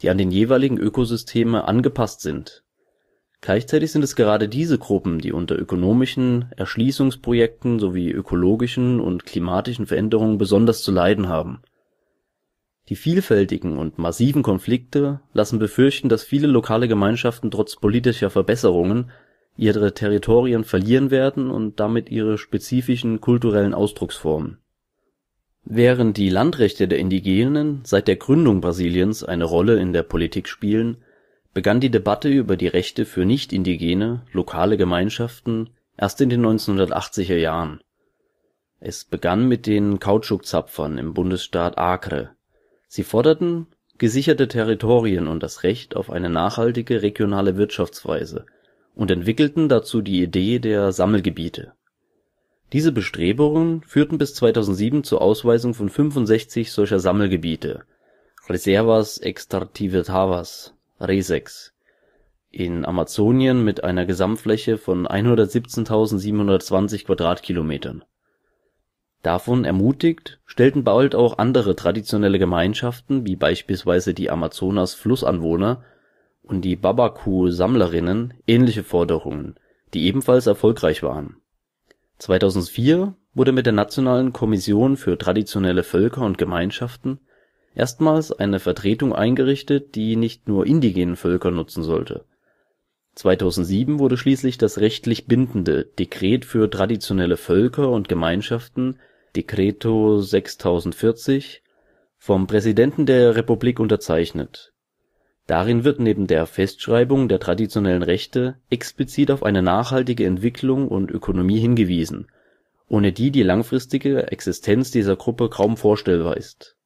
die an den jeweiligen Ökosysteme angepasst sind Gleichzeitig sind es gerade diese Gruppen, die unter ökonomischen Erschließungsprojekten sowie ökologischen und klimatischen Veränderungen besonders zu leiden haben. Die vielfältigen und massiven Konflikte lassen befürchten, dass viele lokale Gemeinschaften trotz politischer Verbesserungen ihre Territorien verlieren werden und damit ihre spezifischen kulturellen Ausdrucksformen. Während die Landrechte der Indigenen seit der Gründung Brasiliens eine Rolle in der Politik spielen begann die Debatte über die Rechte für nicht-indigene lokale Gemeinschaften erst in den 1980er Jahren. Es begann mit den Kautschukzapfern im Bundesstaat Acre. Sie forderten gesicherte Territorien und das Recht auf eine nachhaltige regionale Wirtschaftsweise und entwickelten dazu die Idee der Sammelgebiete. Diese Bestrebungen führten bis 2007 zur Ausweisung von 65 solcher Sammelgebiete (Reservas Extrativitavas Resex in Amazonien mit einer Gesamtfläche von 117.720 Quadratkilometern. Davon ermutigt, stellten bald auch andere traditionelle Gemeinschaften, wie beispielsweise die Amazonas-Flussanwohner und die Babaku sammlerinnen ähnliche Forderungen, die ebenfalls erfolgreich waren. 2004 wurde mit der Nationalen Kommission für traditionelle Völker und Gemeinschaften erstmals eine Vertretung eingerichtet, die nicht nur indigenen Völker nutzen sollte. 2007 wurde schließlich das rechtlich bindende Dekret für traditionelle Völker und Gemeinschaften (Decreto 6040) vom Präsidenten der Republik unterzeichnet. Darin wird neben der Festschreibung der traditionellen Rechte explizit auf eine nachhaltige Entwicklung und Ökonomie hingewiesen, ohne die die langfristige Existenz dieser Gruppe kaum vorstellbar ist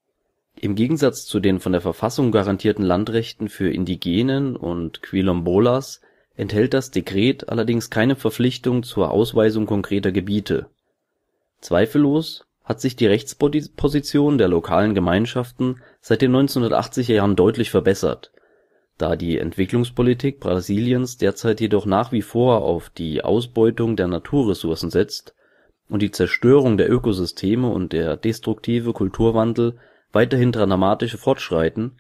im Gegensatz zu den von der Verfassung garantierten Landrechten für Indigenen und Quilombolas enthält das Dekret allerdings keine Verpflichtung zur Ausweisung konkreter Gebiete. Zweifellos hat sich die Rechtsposition der lokalen Gemeinschaften seit den 1980er Jahren deutlich verbessert, da die Entwicklungspolitik Brasiliens derzeit jedoch nach wie vor auf die Ausbeutung der Naturressourcen setzt und die Zerstörung der Ökosysteme und der destruktive Kulturwandel weiterhin dramatische Fortschreiten,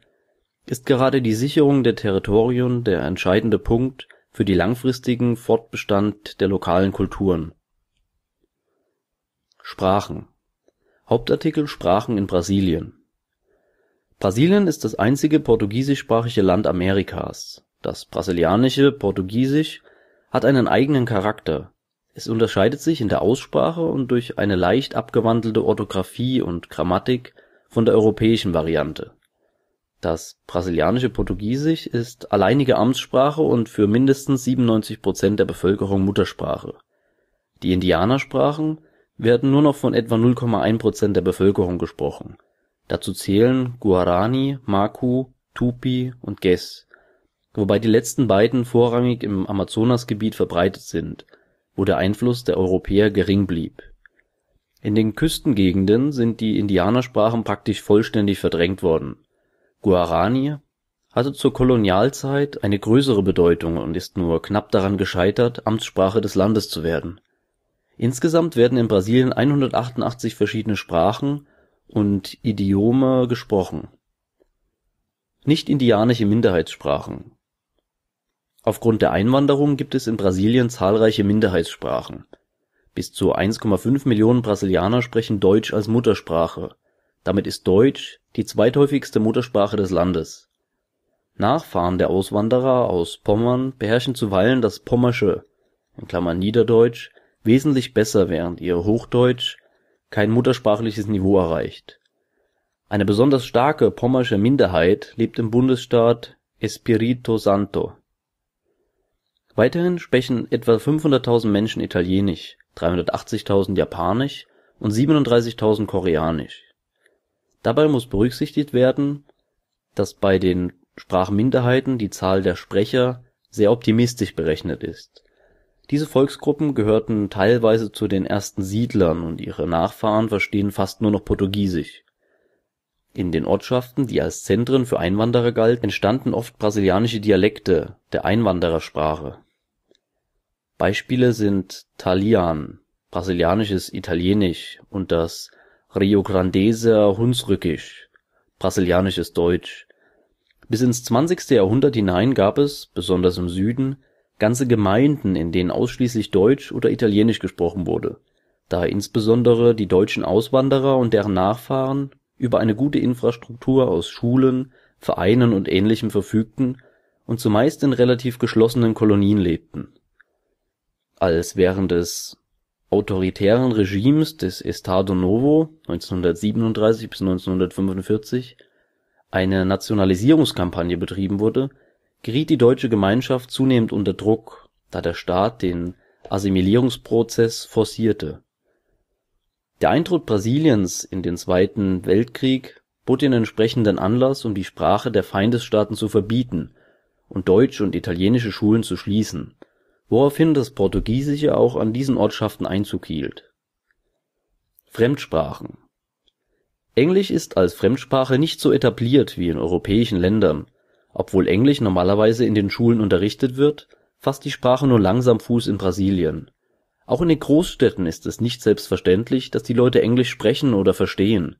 ist gerade die Sicherung der Territorien der entscheidende Punkt für die langfristigen Fortbestand der lokalen Kulturen. Sprachen (Hauptartikel: Sprachen in Brasilien) Brasilien ist das einzige portugiesischsprachige Land Amerikas. Das brasilianische Portugiesisch hat einen eigenen Charakter, es unterscheidet sich in der Aussprache und durch eine leicht abgewandelte Orthographie und Grammatik von der europäischen Variante. Das brasilianische Portugiesisch ist alleinige Amtssprache und für mindestens 97 Prozent der Bevölkerung Muttersprache. Die Indianersprachen werden nur noch von etwa 0,1 Prozent der Bevölkerung gesprochen, dazu zählen Guarani, Maku, Tupi und Gués, wobei die letzten beiden vorrangig im Amazonasgebiet verbreitet sind, wo der Einfluss der Europäer gering blieb in den Küstengegenden sind die Indianersprachen praktisch vollständig verdrängt worden. Guarani hatte zur Kolonialzeit eine größere Bedeutung und ist nur knapp daran gescheitert, Amtssprache des Landes zu werden. Insgesamt werden in Brasilien 188 verschiedene Sprachen und Idiome gesprochen. Nicht-indianische Minderheitssprachen Aufgrund der Einwanderung gibt es in Brasilien zahlreiche Minderheitssprachen bis zu 1,5 Millionen Brasilianer sprechen Deutsch als Muttersprache. Damit ist Deutsch die zweithäufigste Muttersprache des Landes. Nachfahren der Auswanderer aus Pommern beherrschen zuweilen das Pommersche in Klammern (Niederdeutsch) wesentlich besser, während ihr Hochdeutsch kein muttersprachliches Niveau erreicht. Eine besonders starke pommersche Minderheit lebt im Bundesstaat Espirito Santo. Weiterhin sprechen etwa 500.000 Menschen Italienisch 380.000 japanisch und 37.000 koreanisch. Dabei muss berücksichtigt werden, dass bei den Sprachminderheiten die Zahl der Sprecher sehr optimistisch berechnet ist. Diese Volksgruppen gehörten teilweise zu den ersten Siedlern und ihre Nachfahren verstehen fast nur noch Portugiesisch. In den Ortschaften, die als Zentren für Einwanderer galten, entstanden oft brasilianische Dialekte der Einwanderersprache Beispiele sind Talian (brasilianisches Italienisch) und das Rio Grandeser Hunsrückisch (brasilianisches Deutsch). Bis ins 20. Jahrhundert hinein gab es, besonders im Süden, ganze Gemeinden, in denen ausschließlich Deutsch oder Italienisch gesprochen wurde, da insbesondere die deutschen Auswanderer und deren Nachfahren über eine gute Infrastruktur aus Schulen, Vereinen und Ähnlichem verfügten und zumeist in relativ geschlossenen Kolonien lebten als während des autoritären Regimes des Estado Novo (1937 – bis 1945) eine Nationalisierungskampagne betrieben wurde, geriet die deutsche Gemeinschaft zunehmend unter Druck, da der Staat den Assimilierungsprozess forcierte. Der Eintritt Brasiliens in den Zweiten Weltkrieg bot den entsprechenden Anlass, um die Sprache der Feindesstaaten zu verbieten und deutsche und italienische Schulen zu schließen woraufhin das Portugiesische auch an diesen Ortschaften Einzug hielt. Fremdsprachen Englisch ist als Fremdsprache nicht so etabliert wie in europäischen Ländern. Obwohl Englisch normalerweise in den Schulen unterrichtet wird, fasst die Sprache nur langsam Fuß in Brasilien. Auch in den Großstädten ist es nicht selbstverständlich, dass die Leute Englisch sprechen oder verstehen.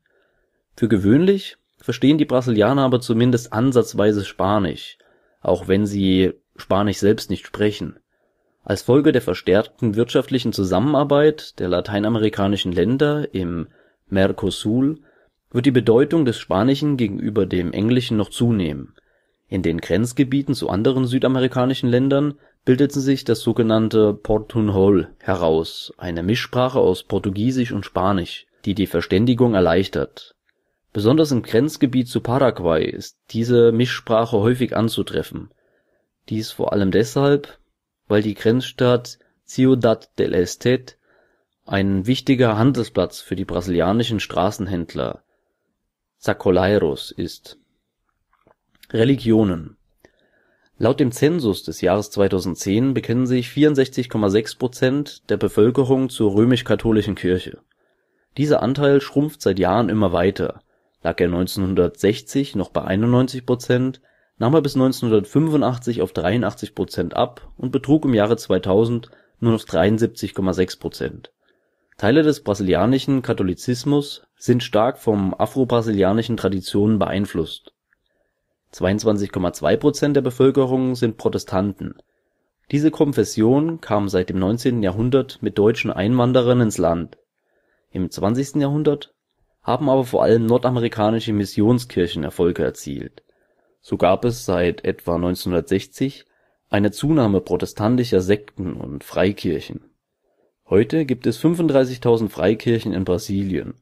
Für gewöhnlich verstehen die Brasilianer aber zumindest ansatzweise Spanisch, auch wenn sie Spanisch selbst nicht sprechen als Folge der verstärkten wirtschaftlichen Zusammenarbeit der lateinamerikanischen Länder im Mercosul wird die Bedeutung des Spanischen gegenüber dem Englischen noch zunehmen. In den Grenzgebieten zu anderen südamerikanischen Ländern bildete sich das sogenannte Portunhol heraus, eine Mischsprache aus Portugiesisch und Spanisch, die die Verständigung erleichtert. Besonders im Grenzgebiet zu Paraguay ist diese Mischsprache häufig anzutreffen, dies vor allem deshalb weil die Grenzstadt Ciudad del Este ein wichtiger Handelsplatz für die brasilianischen Straßenhändler (Sacoleiros) ist. Religionen Laut dem Zensus des Jahres 2010 bekennen sich 64,6 Prozent der Bevölkerung zur römisch-katholischen Kirche. Dieser Anteil schrumpft seit Jahren immer weiter, lag er 1960 noch bei 91 Prozent nahm er bis 1985 auf 83 Prozent ab und betrug im Jahre 2000 nur noch 73,6 Prozent. Teile des brasilianischen Katholizismus sind stark vom afro-brasilianischen Traditionen beeinflusst. 22,2 Prozent der Bevölkerung sind Protestanten. Diese Konfession kam seit dem 19. Jahrhundert mit deutschen Einwanderern ins Land. Im 20. Jahrhundert haben aber vor allem nordamerikanische Missionskirchen Erfolge erzielt so gab es seit etwa 1960 eine Zunahme protestantischer Sekten und Freikirchen. Heute gibt es 35.000 Freikirchen in Brasilien,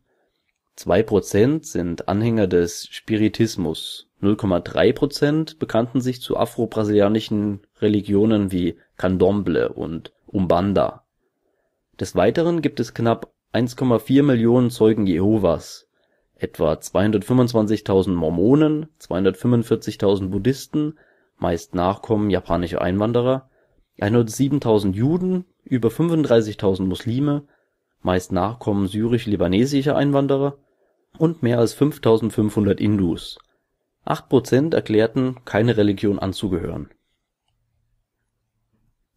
zwei Prozent sind Anhänger des Spiritismus, 0,3 Prozent bekannten sich zu afro-brasilianischen Religionen wie Candomble und Umbanda. Des Weiteren gibt es knapp 1,4 Millionen Zeugen Jehovas etwa 225.000 Mormonen, 245.000 Buddhisten (meist Nachkommen japanischer Einwanderer), 107.000 Juden, über 35.000 Muslime (meist Nachkommen syrisch-libanesischer Einwanderer) und mehr als 5.500 Hindus. Acht Prozent erklärten, keine Religion anzugehören.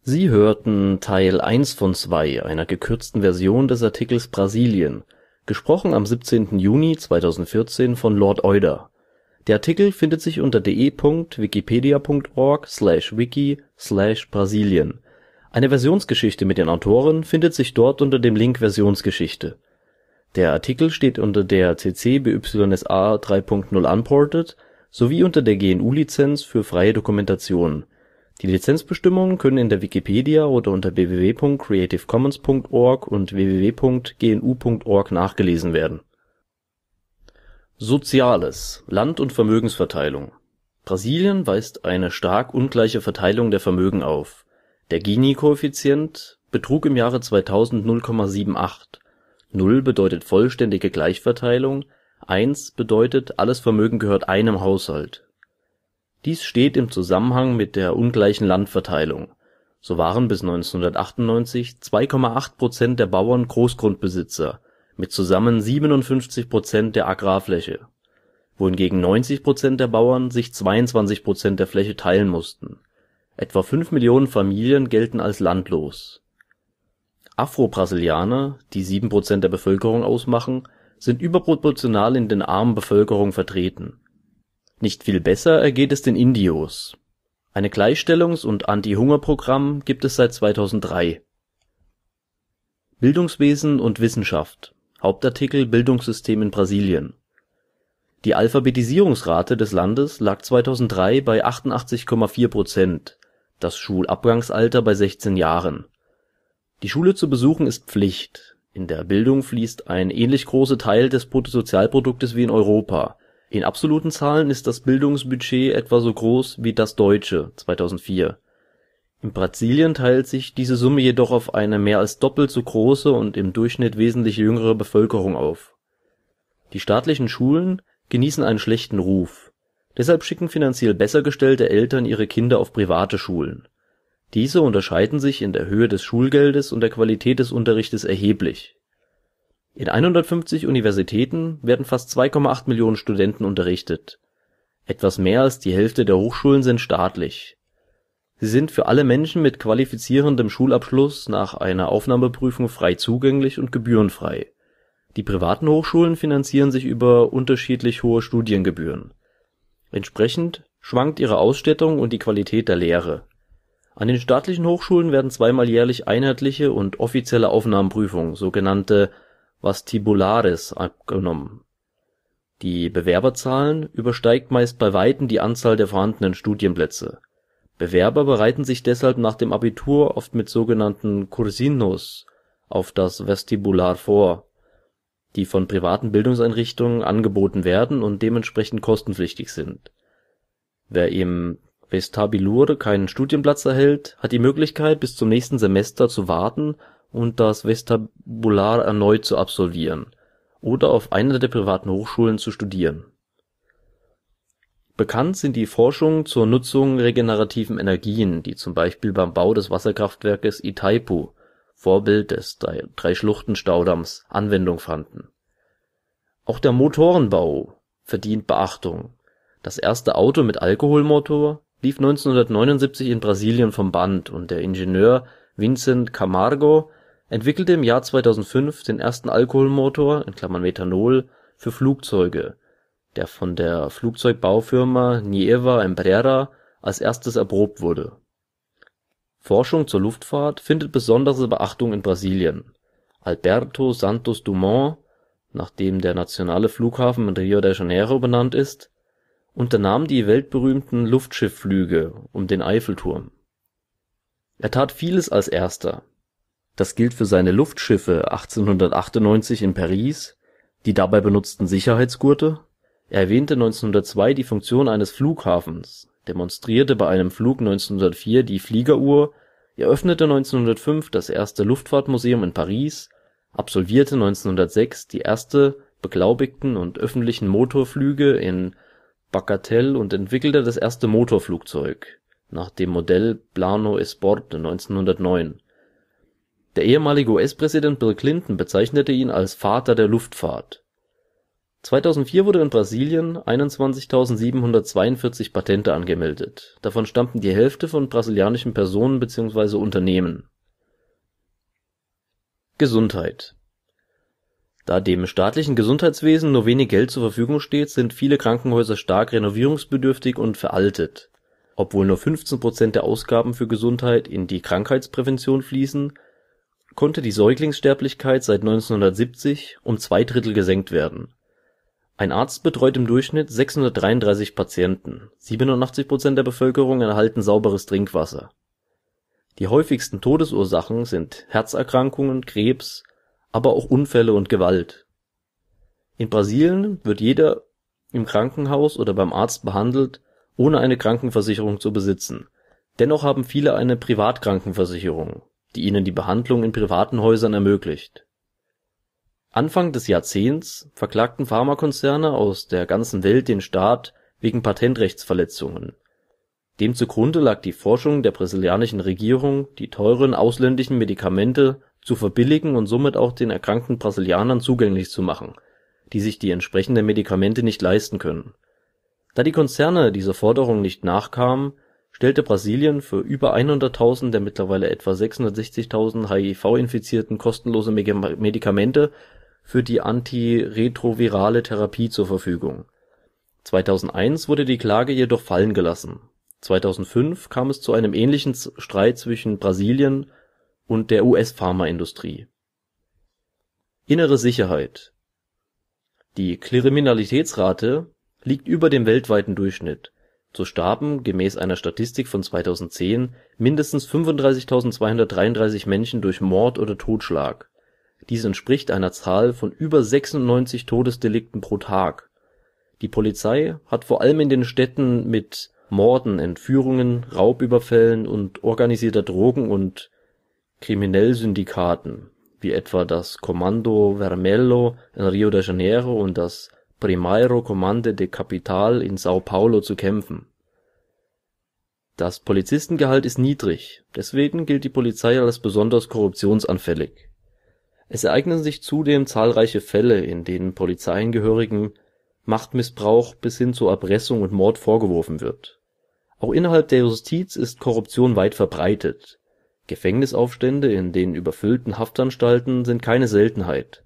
Sie hörten Teil 1 von 2 einer gekürzten Version des Artikels Brasilien gesprochen am 17. Juni 2014 von Lord Euder. Der Artikel findet sich unter de.wikipedia.org/wiki/Brasilien. slash slash Eine Versionsgeschichte mit den Autoren findet sich dort unter dem Link Versionsgeschichte. Der Artikel steht unter der Lizenz Creative Commons Unported sowie unter der GNU Lizenz für freie Dokumentation die Lizenzbestimmungen können in der Wikipedia oder unter www.creativecommons.org und www.gnu.org nachgelesen werden. Soziales Land und Vermögensverteilung Brasilien weist eine stark ungleiche Verteilung der Vermögen auf. Der Gini-Koeffizient betrug im Jahre 2000 0,78 Null bedeutet vollständige Gleichverteilung, eins bedeutet alles Vermögen gehört einem Haushalt dies steht im Zusammenhang mit der ungleichen Landverteilung, so waren bis 1998 2,8 Prozent der Bauern Großgrundbesitzer mit zusammen 57 Prozent der Agrarfläche, wohingegen 90 Prozent der Bauern sich 22 Prozent der Fläche teilen mussten. Etwa 5 Millionen Familien gelten als landlos. Afro-Brasilianer, die 7% Prozent der Bevölkerung ausmachen, sind überproportional in den armen Bevölkerungen vertreten nicht viel besser ergeht es den Indios. Eine Gleichstellungs und Anti-Hunger-Programm gibt es seit 2003. Bildungswesen und Wissenschaft (Hauptartikel: Bildungssystem in Brasilien) Die Alphabetisierungsrate des Landes lag 2003 bei 88,4 Prozent, das Schulabgangsalter bei 16 Jahren. Die Schule zu besuchen ist Pflicht. In der Bildung fließt ein ähnlich großer Teil des Bruttosozialproduktes wie in Europa in absoluten Zahlen ist das Bildungsbudget etwa so groß wie das deutsche (2004). In Brasilien teilt sich diese Summe jedoch auf eine mehr als doppelt so große und im Durchschnitt wesentlich jüngere Bevölkerung auf. Die staatlichen Schulen genießen einen schlechten Ruf. Deshalb schicken finanziell besser gestellte Eltern ihre Kinder auf private Schulen. Diese unterscheiden sich in der Höhe des Schulgeldes und der Qualität des Unterrichtes erheblich in 150 Universitäten werden fast 2,8 Millionen Studenten unterrichtet. Etwas mehr als die Hälfte der Hochschulen sind staatlich. Sie sind für alle Menschen mit qualifizierendem Schulabschluss nach einer Aufnahmeprüfung frei zugänglich und gebührenfrei. Die privaten Hochschulen finanzieren sich über unterschiedlich hohe Studiengebühren. Entsprechend schwankt ihre Ausstattung und die Qualität der Lehre. An den staatlichen Hochschulen werden zweimal jährlich einheitliche und offizielle Aufnahmeprüfungen, sogenannte Vastibulares abgenommen. Die Bewerberzahlen übersteigt meist bei weitem die Anzahl der vorhandenen Studienplätze. Bewerber bereiten sich deshalb nach dem Abitur oft mit sogenannten Cursinos auf das Vestibular vor, die von privaten Bildungseinrichtungen angeboten werden und dementsprechend kostenpflichtig sind. Wer im Vestabilur keinen Studienplatz erhält, hat die Möglichkeit, bis zum nächsten Semester zu warten und das Vestibular erneut zu absolvieren oder auf einer der privaten Hochschulen zu studieren. Bekannt sind die Forschungen zur Nutzung regenerativen Energien, die zum Beispiel beim Bau des Wasserkraftwerkes Itaipu (Vorbild des drei schluchten staudamms Anwendung fanden. Auch der Motorenbau verdient Beachtung. Das erste Auto mit Alkoholmotor lief 1979 in Brasilien vom Band und der Ingenieur Vincent Camargo entwickelte im Jahr 2005 den ersten Alkoholmotor (Methanol) für Flugzeuge, der von der Flugzeugbaufirma Nieva Embraer als erstes erprobt wurde. Forschung zur Luftfahrt findet besondere Beachtung in Brasilien. Alberto Santos Dumont, nach dem der nationale Flughafen in Rio de Janeiro benannt ist, unternahm die weltberühmten Luftschiffflüge um den Eiffelturm. Er tat vieles als Erster das gilt für seine Luftschiffe 1898 in Paris, die dabei benutzten Sicherheitsgurte. Er erwähnte 1902 die Funktion eines Flughafens, demonstrierte bei einem Flug 1904 die Fliegeruhr, eröffnete 1905 das erste Luftfahrtmuseum in Paris, absolvierte 1906 die erste beglaubigten und öffentlichen Motorflüge in Bagatelle und entwickelte das erste Motorflugzeug (nach dem Modell Plano Esporte 1909 der ehemalige US-Präsident Bill Clinton bezeichnete ihn als „ Vater der Luftfahrt “. 2004 wurden in Brasilien 21.742 Patente angemeldet, davon stammten die Hälfte von brasilianischen Personen bzw. Unternehmen. Gesundheit: Da dem staatlichen Gesundheitswesen nur wenig Geld zur Verfügung steht, sind viele Krankenhäuser stark renovierungsbedürftig und veraltet. Obwohl nur 15 Prozent der Ausgaben für Gesundheit in die Krankheitsprävention fließen konnte die Säuglingssterblichkeit seit 1970 um zwei Drittel gesenkt werden. Ein Arzt betreut im Durchschnitt 633 Patienten, 87 Prozent der Bevölkerung erhalten sauberes Trinkwasser. Die häufigsten Todesursachen sind Herzerkrankungen, Krebs, aber auch Unfälle und Gewalt. In Brasilien wird jeder im Krankenhaus oder beim Arzt behandelt, ohne eine Krankenversicherung zu besitzen, dennoch haben viele eine Privatkrankenversicherung die ihnen die Behandlung in privaten Häusern ermöglicht. Anfang des Jahrzehnts verklagten Pharmakonzerne aus der ganzen Welt den Staat wegen Patentrechtsverletzungen. Dem zugrunde lag die Forschung der brasilianischen Regierung, die teuren ausländischen Medikamente zu verbilligen und somit auch den erkrankten Brasilianern zugänglich zu machen, die sich die entsprechenden Medikamente nicht leisten können. Da die Konzerne dieser Forderung nicht nachkamen stellte Brasilien für über 100.000 der mittlerweile etwa 660.000 HIV-Infizierten kostenlose Medikamente für die antiretrovirale Therapie zur Verfügung. 2001 wurde die Klage jedoch fallen gelassen. 2005 kam es zu einem ähnlichen Streit zwischen Brasilien und der US-Pharmaindustrie. Innere Sicherheit Die Kriminalitätsrate liegt über dem weltweiten Durchschnitt so starben gemäß einer Statistik von 2010 mindestens 35.233 Menschen durch Mord oder Totschlag. Dies entspricht einer Zahl von über 96 Todesdelikten pro Tag. Die Polizei hat vor allem in den Städten mit Morden, Entführungen, Raubüberfällen und organisierter Drogen und Kriminellsyndikaten wie etwa das Kommando Vermelho in Rio de Janeiro und das Primeiro Comando de Capital in São Paulo zu kämpfen. Das Polizistengehalt ist niedrig, deswegen gilt die Polizei als besonders korruptionsanfällig. Es ereignen sich zudem zahlreiche Fälle, in denen Polizeiangehörigen Machtmissbrauch bis hin zu Erpressung und Mord vorgeworfen wird. Auch innerhalb der Justiz ist Korruption weit verbreitet. Gefängnisaufstände in den überfüllten Haftanstalten sind keine Seltenheit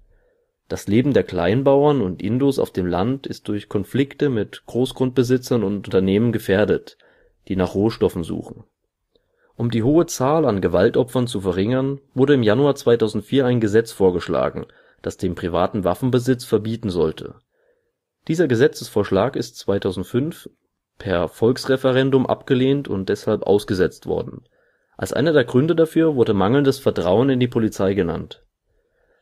das Leben der Kleinbauern und Indos auf dem Land ist durch Konflikte mit Großgrundbesitzern und Unternehmen gefährdet, die nach Rohstoffen suchen. Um die hohe Zahl an Gewaltopfern zu verringern, wurde im Januar 2004 ein Gesetz vorgeschlagen, das den privaten Waffenbesitz verbieten sollte. Dieser Gesetzesvorschlag ist 2005 per Volksreferendum abgelehnt und deshalb ausgesetzt worden. Als einer der Gründe dafür wurde mangelndes Vertrauen in die Polizei genannt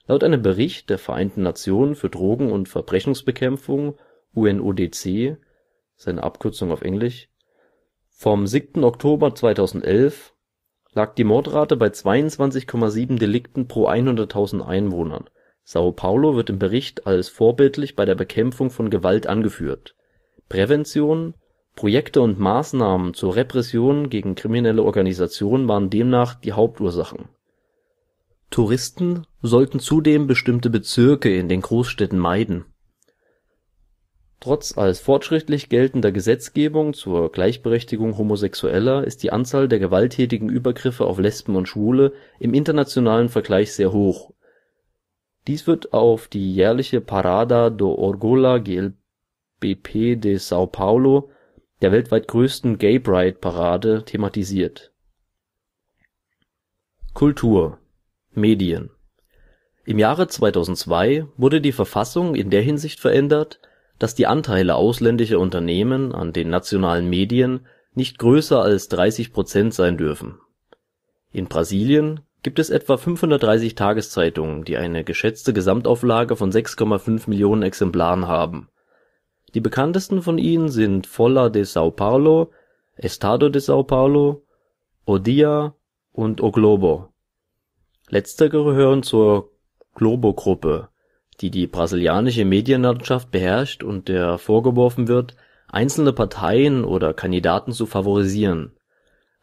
Laut einem Bericht der Vereinten Nationen für Drogen und Verbrechensbekämpfung (UNODC seine (Abkürzung: auf Englisch) vom 7. Oktober 2011 lag die Mordrate bei 22,7 Delikten pro 100.000 Einwohnern. Sao Paulo wird im Bericht als vorbildlich bei der Bekämpfung von Gewalt angeführt. Prävention, Projekte und Maßnahmen zur Repression gegen kriminelle Organisationen waren demnach die Hauptursachen Touristen sollten zudem bestimmte Bezirke in den Großstädten meiden. Trotz als fortschrittlich geltender Gesetzgebung zur Gleichberechtigung Homosexueller ist die Anzahl der gewalttätigen Übergriffe auf Lesben und Schwule im internationalen Vergleich sehr hoch. Dies wird auf die jährliche Parada do Orgola GLBP de São Paulo, der weltweit größten Gay-Pride-Parade, thematisiert. Kultur Medien Im Jahre 2002 wurde die Verfassung in der Hinsicht verändert, dass die Anteile ausländischer Unternehmen an den nationalen Medien nicht größer als 30 Prozent sein dürfen. In Brasilien gibt es etwa 530 Tageszeitungen, die eine geschätzte Gesamtauflage von 6,5 Millionen Exemplaren haben. Die bekanntesten von ihnen sind Folha de São Paulo, Estado de São Paulo, Odia und O Globo Letztere gehören zur Globo-Gruppe, die die brasilianische Medienlandschaft beherrscht und der vorgeworfen wird, einzelne Parteien oder Kandidaten zu favorisieren.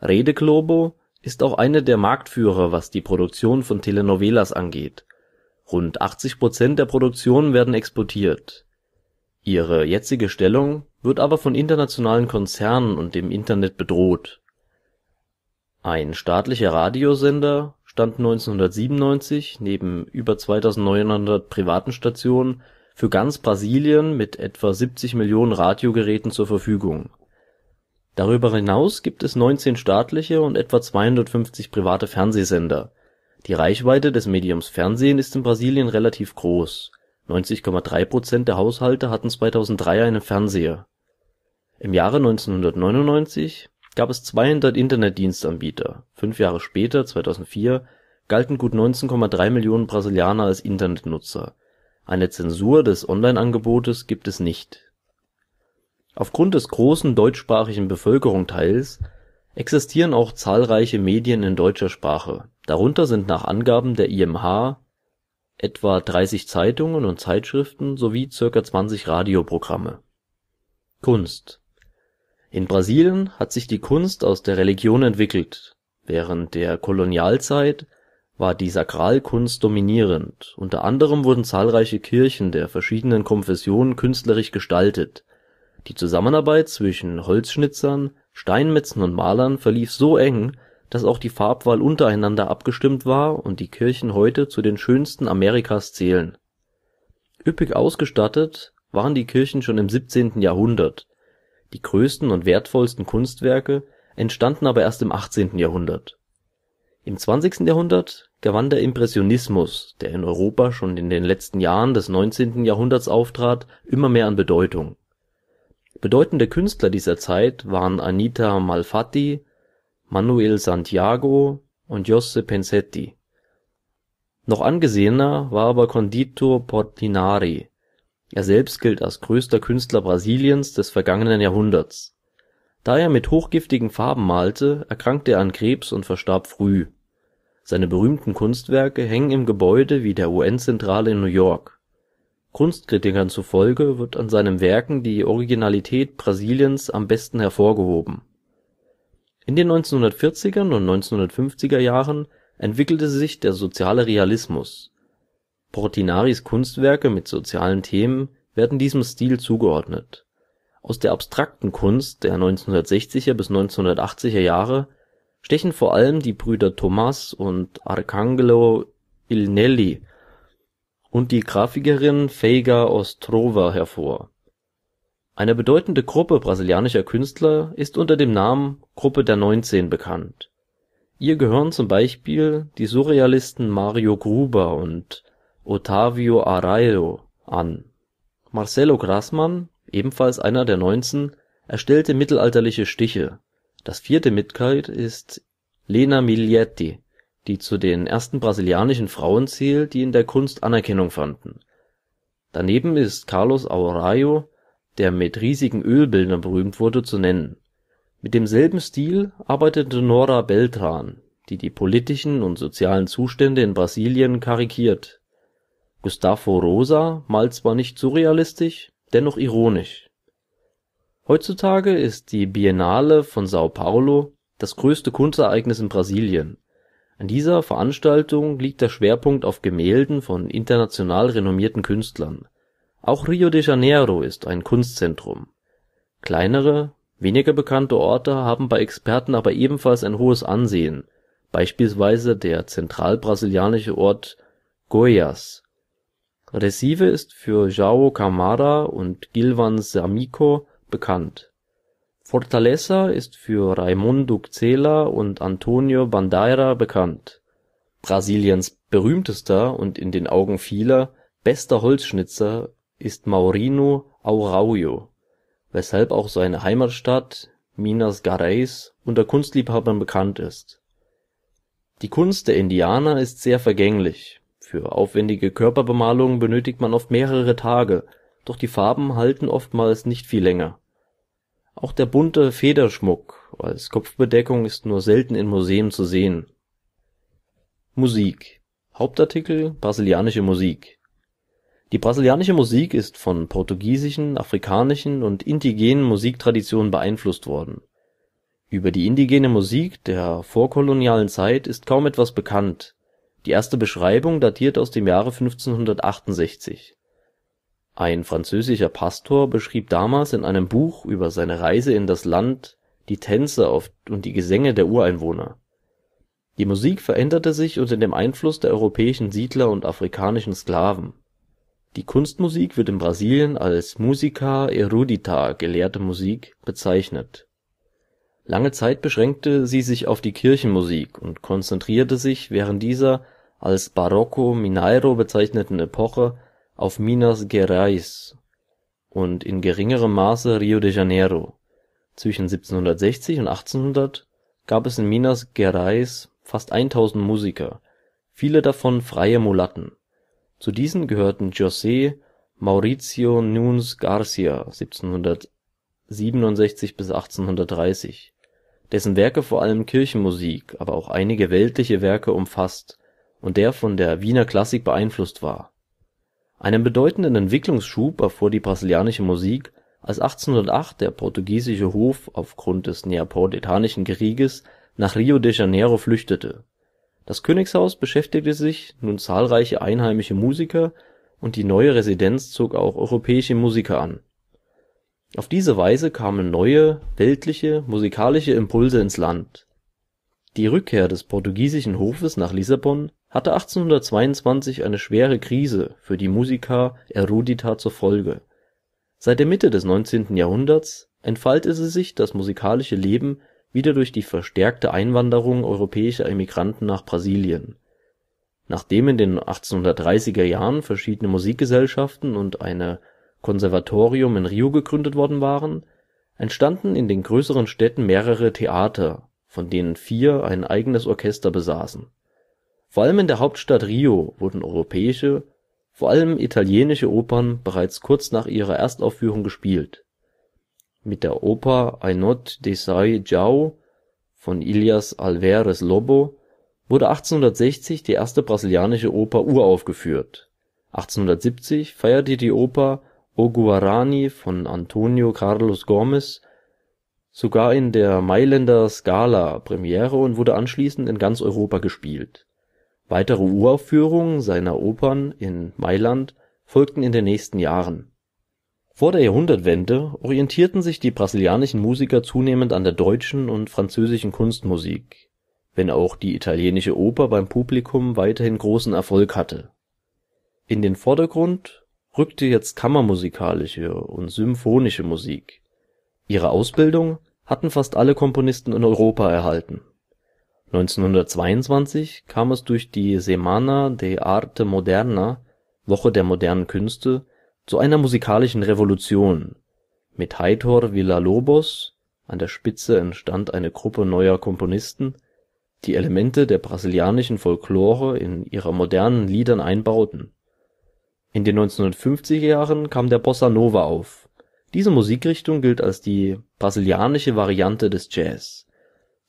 Rede Globo ist auch eine der Marktführer, was die Produktion von Telenovelas angeht. Rund 80 Prozent der Produktionen werden exportiert. Ihre jetzige Stellung wird aber von internationalen Konzernen und dem Internet bedroht. Ein staatlicher Radiosender stand 1997 neben über 2.900 privaten Stationen für ganz Brasilien mit etwa 70 Millionen Radiogeräten zur Verfügung. Darüber hinaus gibt es 19 staatliche und etwa 250 private Fernsehsender. Die Reichweite des Mediums Fernsehen ist in Brasilien relativ groß (90,3 Prozent der Haushalte hatten 2003 einen Fernseher). Im Jahre 1999 gab es 200 Internetdienstanbieter, fünf Jahre später, 2004, galten gut 19,3 Millionen Brasilianer als Internetnutzer, eine Zensur des Onlineangebotes gibt es nicht. Aufgrund des großen deutschsprachigen Bevölkerungsteils existieren auch zahlreiche Medien in deutscher Sprache, darunter sind nach Angaben der IMH etwa 30 Zeitungen und Zeitschriften sowie ca. 20 Radioprogramme. Kunst in Brasilien hat sich die Kunst aus der Religion entwickelt. Während der Kolonialzeit war die Sakralkunst dominierend, unter anderem wurden zahlreiche Kirchen der verschiedenen Konfessionen künstlerisch gestaltet. Die Zusammenarbeit zwischen Holzschnitzern, Steinmetzen und Malern verlief so eng, dass auch die Farbwahl untereinander abgestimmt war und die Kirchen heute zu den schönsten Amerikas zählen. Üppig ausgestattet waren die Kirchen schon im 17. Jahrhundert die größten und wertvollsten Kunstwerke entstanden aber erst im 18. Jahrhundert. Im 20. Jahrhundert gewann der Impressionismus, der in Europa schon in den letzten Jahren des 19. Jahrhunderts auftrat, immer mehr an Bedeutung. Bedeutende Künstler dieser Zeit waren Anita Malfatti, Manuel Santiago und Giuseppe Pensetti. Noch angesehener war aber Condito Portinari er selbst gilt als größter Künstler Brasiliens des vergangenen Jahrhunderts. Da er mit hochgiftigen Farben malte, erkrankte er an Krebs und verstarb früh. Seine berühmten Kunstwerke hängen im Gebäude wie der UN-Zentrale in New York. Kunstkritikern zufolge wird an seinen Werken die Originalität Brasiliens am besten hervorgehoben. In den 1940 ern und 1950er Jahren entwickelte sich der soziale Realismus Portinaris Kunstwerke mit sozialen Themen werden diesem Stil zugeordnet. Aus der abstrakten Kunst der 1960er bis 1980er Jahre stechen vor allem die Brüder Tomás und Arcángelo Ilinelli und die Grafikerin Feiga Ostrova hervor. Eine bedeutende Gruppe brasilianischer Künstler ist unter dem Namen Gruppe der Neunzehn bekannt. Ihr gehören zum Beispiel die Surrealisten Mario Gruber und Ottavio Aranjo an. Marcelo Grassmann, ebenfalls einer der Neunzehn, erstellte mittelalterliche Stiche. Das vierte Mitglied ist Lena Miglietti, die zu den ersten brasilianischen Frauen zählt, die in der Kunst Anerkennung fanden. Daneben ist Carlos Araújo, der mit riesigen Ölbildern berühmt wurde, zu nennen. Mit demselben Stil arbeitete Nora Beltran, die die politischen und sozialen Zustände in Brasilien karikiert Gustavo Rosa malt zwar nicht surrealistisch, dennoch ironisch. Heutzutage ist die Biennale von São Paulo das größte Kunstereignis in Brasilien. An dieser Veranstaltung liegt der Schwerpunkt auf Gemälden von international renommierten Künstlern. Auch Rio de Janeiro ist ein Kunstzentrum. Kleinere, weniger bekannte Orte haben bei Experten aber ebenfalls ein hohes Ansehen, beispielsweise der zentralbrasilianische Ort Goiás Recife ist für João Camara und Gilvan Samico bekannt. Fortaleza ist für Raimundo Cela und Antonio Bandeira bekannt. Brasiliens berühmtester und in den Augen vieler bester Holzschnitzer ist Maurino Araújo, weshalb auch seine Heimatstadt Minas Gerais unter Kunstliebhabern bekannt ist. Die Kunst der Indianer ist sehr vergänglich für aufwendige Körperbemalungen benötigt man oft mehrere Tage, doch die Farben halten oftmals nicht viel länger. Auch der bunte Federschmuck als Kopfbedeckung ist nur selten in Museen zu sehen. Musik Hauptartikel: Brasilianische Musik Die brasilianische Musik ist von portugiesischen, afrikanischen und indigenen Musiktraditionen beeinflusst worden. Über die indigene Musik der vorkolonialen Zeit ist kaum etwas bekannt die erste Beschreibung datiert aus dem Jahre 1568. Ein französischer Pastor beschrieb damals in einem Buch über seine Reise in das Land die Tänze und die Gesänge der Ureinwohner. Die Musik veränderte sich unter dem Einfluss der europäischen Siedler und afrikanischen Sklaven. Die Kunstmusik wird in Brasilien als musica erudita (gelehrte Musik) bezeichnet. Lange Zeit beschränkte sie sich auf die Kirchenmusik und konzentrierte sich während dieser als Barroco Mineiro bezeichneten Epoche auf Minas Gerais und in geringerem Maße Rio de Janeiro. Zwischen 1760 und 1800 gab es in Minas Gerais fast 1.000 Musiker, viele davon freie Mulatten. Zu diesen gehörten José Mauricio Nunes Garcia (1767 – 1830), dessen Werke vor allem Kirchenmusik, aber auch einige weltliche Werke umfasst und der von der Wiener Klassik beeinflusst war. Einen bedeutenden Entwicklungsschub erfuhr die brasilianische Musik, als 1808 der portugiesische Hof aufgrund des Neapolitanischen Krieges nach Rio de Janeiro flüchtete. Das Königshaus beschäftigte sich nun zahlreiche einheimische Musiker und die neue Residenz zog auch europäische Musiker an. Auf diese Weise kamen neue, weltliche, musikalische Impulse ins Land. Die Rückkehr des portugiesischen Hofes nach Lissabon hatte 1822 eine schwere Krise für die Musica erudita zur Folge. Seit der Mitte des 19. Jahrhunderts entfaltete sich das musikalische Leben wieder durch die verstärkte Einwanderung europäischer Emigranten nach Brasilien. Nachdem in den 1830er Jahren verschiedene Musikgesellschaften und eine Konservatorium in Rio gegründet worden waren, entstanden in den größeren Städten mehrere Theater, von denen vier ein eigenes Orchester besaßen vor allem in der Hauptstadt Rio wurden europäische, vor allem italienische Opern bereits kurz nach ihrer Erstaufführung gespielt. Mit der Oper Einotte de Sai Jao von Ilias Alvares Lobo wurde 1860 die erste brasilianische Oper uraufgeführt. 1870 feierte die Oper O Guarani von Antonio Carlos Gomes sogar in der Mailänder Scala Premiere und wurde anschließend in ganz Europa gespielt Weitere Uraufführungen seiner Opern in Mailand folgten in den nächsten Jahren. Vor der Jahrhundertwende orientierten sich die brasilianischen Musiker zunehmend an der deutschen und französischen Kunstmusik, wenn auch die italienische Oper beim Publikum weiterhin großen Erfolg hatte. In den Vordergrund rückte jetzt kammermusikalische und symphonische Musik. Ihre Ausbildung hatten fast alle Komponisten in Europa erhalten 1922 kam es durch die Semana de Arte Moderna (Woche der modernen Künste) zu einer musikalischen Revolution. Mit Heitor Villa-Lobos an der Spitze entstand eine Gruppe neuer Komponisten, die Elemente der brasilianischen Folklore in ihre modernen Liedern einbauten. In den 1950er Jahren kam der Bossa Nova auf. Diese Musikrichtung gilt als die brasilianische Variante des Jazz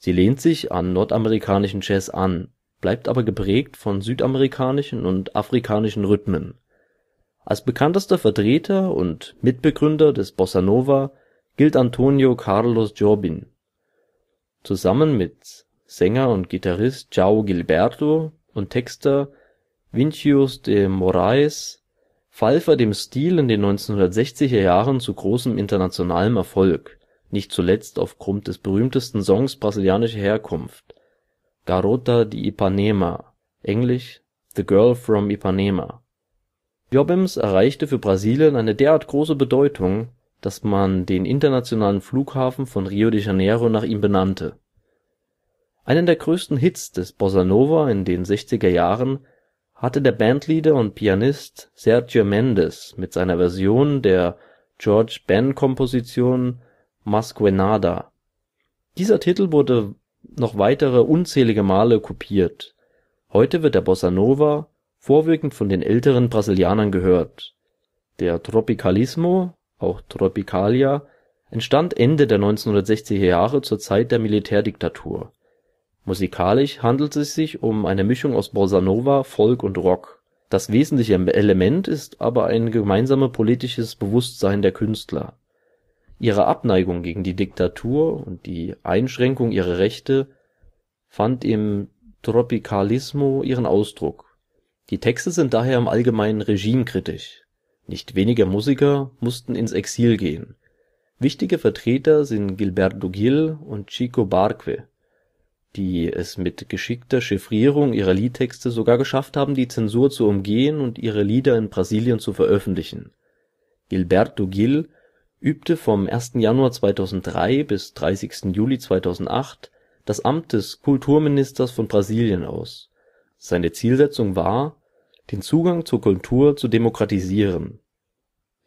Sie lehnt sich an nordamerikanischen Jazz an, bleibt aber geprägt von südamerikanischen und afrikanischen Rhythmen. Als bekanntester Vertreter und Mitbegründer des Bossa Nova gilt Antonio Carlos Jobim. Zusammen mit Sänger und Gitarrist Joao Gilberto und Texter Vincius de Moraes verhalf er dem Stil in den 1960er Jahren zu großem internationalem Erfolg nicht zuletzt aufgrund des berühmtesten Songs brasilianischer Herkunft Garota de Ipanema (englisch: The Girl From Ipanema). Giobbins erreichte für Brasilien eine derart große Bedeutung, dass man den internationalen Flughafen von Rio de Janeiro nach ihm benannte. Einen der größten Hits des Bossa Nova in den 60er Jahren hatte der Bandleader und Pianist Sergio Mendes mit seiner Version der george benn komposition Masquenada. Dieser Titel wurde noch weitere unzählige Male kopiert. Heute wird der Bossa Nova vorwiegend von den älteren Brasilianern gehört. Der Tropicalismo (auch Tropicalia, entstand Ende der 1960er Jahre zur Zeit der Militärdiktatur. Musikalisch handelt es sich um eine Mischung aus Bossa Nova, Folk und Rock. Das wesentliche Element ist aber ein gemeinsames politisches Bewusstsein der Künstler Ihre Abneigung gegen die Diktatur und die Einschränkung ihrer Rechte fand im Tropicalismo ihren Ausdruck. Die Texte sind daher im Allgemeinen regimekritisch. Nicht weniger Musiker mussten ins Exil gehen. Wichtige Vertreter sind Gilberto Gil und Chico Barque, die es mit geschickter Chiffrierung ihrer Liedtexte sogar geschafft haben, die Zensur zu umgehen und ihre Lieder in Brasilien zu veröffentlichen. Gilberto Gil übte vom 1. Januar 2003 bis 30. Juli 2008 das Amt des Kulturministers von Brasilien aus. Seine Zielsetzung war, den Zugang zur Kultur zu demokratisieren.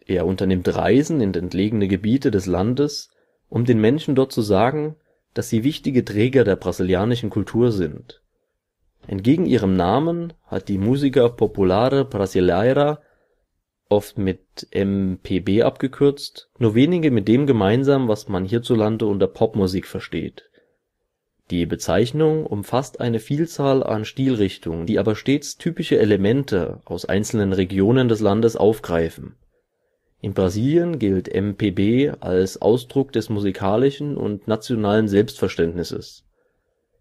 Er unternimmt Reisen in entlegene Gebiete des Landes, um den Menschen dort zu sagen, dass sie wichtige Träger der brasilianischen Kultur sind. Entgegen ihrem Namen hat die Música Popular Brasileira oft mit MPB abgekürzt, nur wenige mit dem gemeinsam, was man hierzulande unter Popmusik versteht. Die Bezeichnung umfasst eine Vielzahl an Stilrichtungen, die aber stets typische Elemente aus einzelnen Regionen des Landes aufgreifen. In Brasilien gilt MPB als Ausdruck des musikalischen und nationalen Selbstverständnisses.